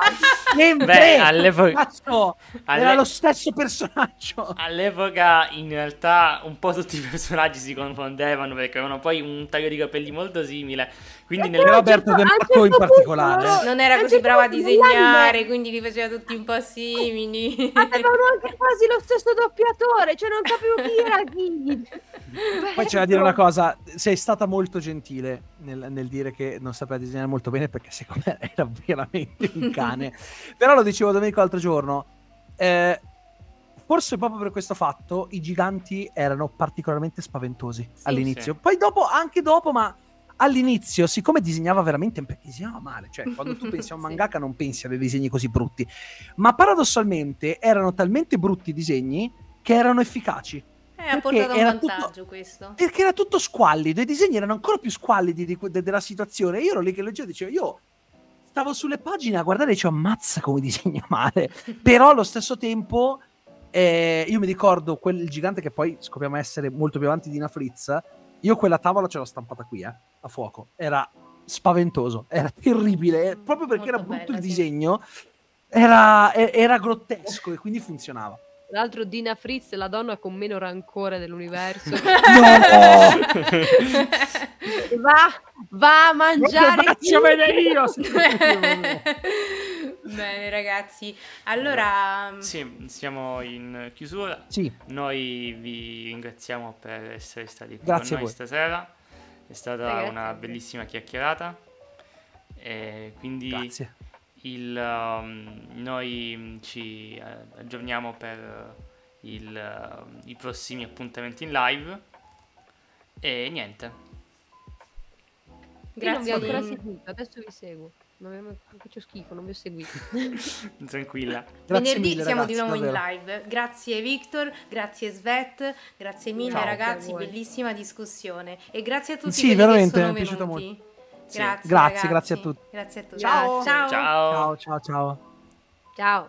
sempre, Beh, all'epoca... Cazzo, All'e... era lo stesso personaggio. All'epoca in realtà un po' tutti i personaggi si confondevano perché avevano poi un taglio di capelli molto simile. Quindi nel... Roberto del Marco in particolare. Punto, non era così brava a disegnare, quindi li faceva tutti un po' simili. Avevano anche quasi lo stesso doppiatore, cioè non capivo chi era chi. Poi c'è da dire una cosa, sei stata molto gentile nel, nel dire che non sapeva disegnare molto bene perché secondo me era veramente un cane. Però lo dicevo Domenico l'altro giorno, eh, forse proprio per questo fatto i giganti erano particolarmente spaventosi sì, all'inizio. Sì. Poi dopo, anche dopo, ma all'inizio, siccome disegnava veramente disegnava male, cioè quando tu pensi a un mangaka non pensi a dei disegni così brutti, ma paradossalmente erano talmente brutti i disegni che erano efficaci. Eh, ha portato un vantaggio tutto, questo. Perché era tutto squallido, i disegni erano ancora più squallidi di, de, della situazione. Io ero lì che leggevo e dicevo, io stavo sulle pagine a guardare e dicevo, ammazza come disegna male. Però allo stesso tempo, eh, io mi ricordo quel gigante che poi scopriamo essere molto più avanti di una frizza, io quella tavola ce l'ho stampata qui, eh, a fuoco. Era spaventoso, era terribile, eh, proprio perché Molto era brutto bella, il sì. disegno, era, era grottesco e quindi funzionava. Tra l'altro Dina Fritz è la donna con meno rancore dell'universo. no! va, va a mangiare! Lo faccio vedere io! Bene ragazzi, allora... Mm, sì, siamo in chiusura. Sì. Noi vi ringraziamo per essere stati qui Grazie con noi stasera. È stata Grazie. una bellissima chiacchierata. E quindi Grazie. Il, um, noi mm, ci eh, aggiorniamo per eh, il, uh, i prossimi appuntamenti in live. E niente. Grazie. Io non vi ho ancora seguito, adesso vi seguo. Vabbè, faccio schifo, non vi ho seguito. Tranquilla. Grazie Venerdì mille, siamo ragazzi, di nuovo davvero. in live. Grazie Victor, grazie Svet, grazie mille Ciao, ragazzi, bellissima discussione. E grazie a tutti sì, veramente, mi è piaciuta molto. Sì. Grazie, grazie, a tutti. Grazie a tutti. Ciao. Ciao. Ciao. Ciao. Ciao. ciao.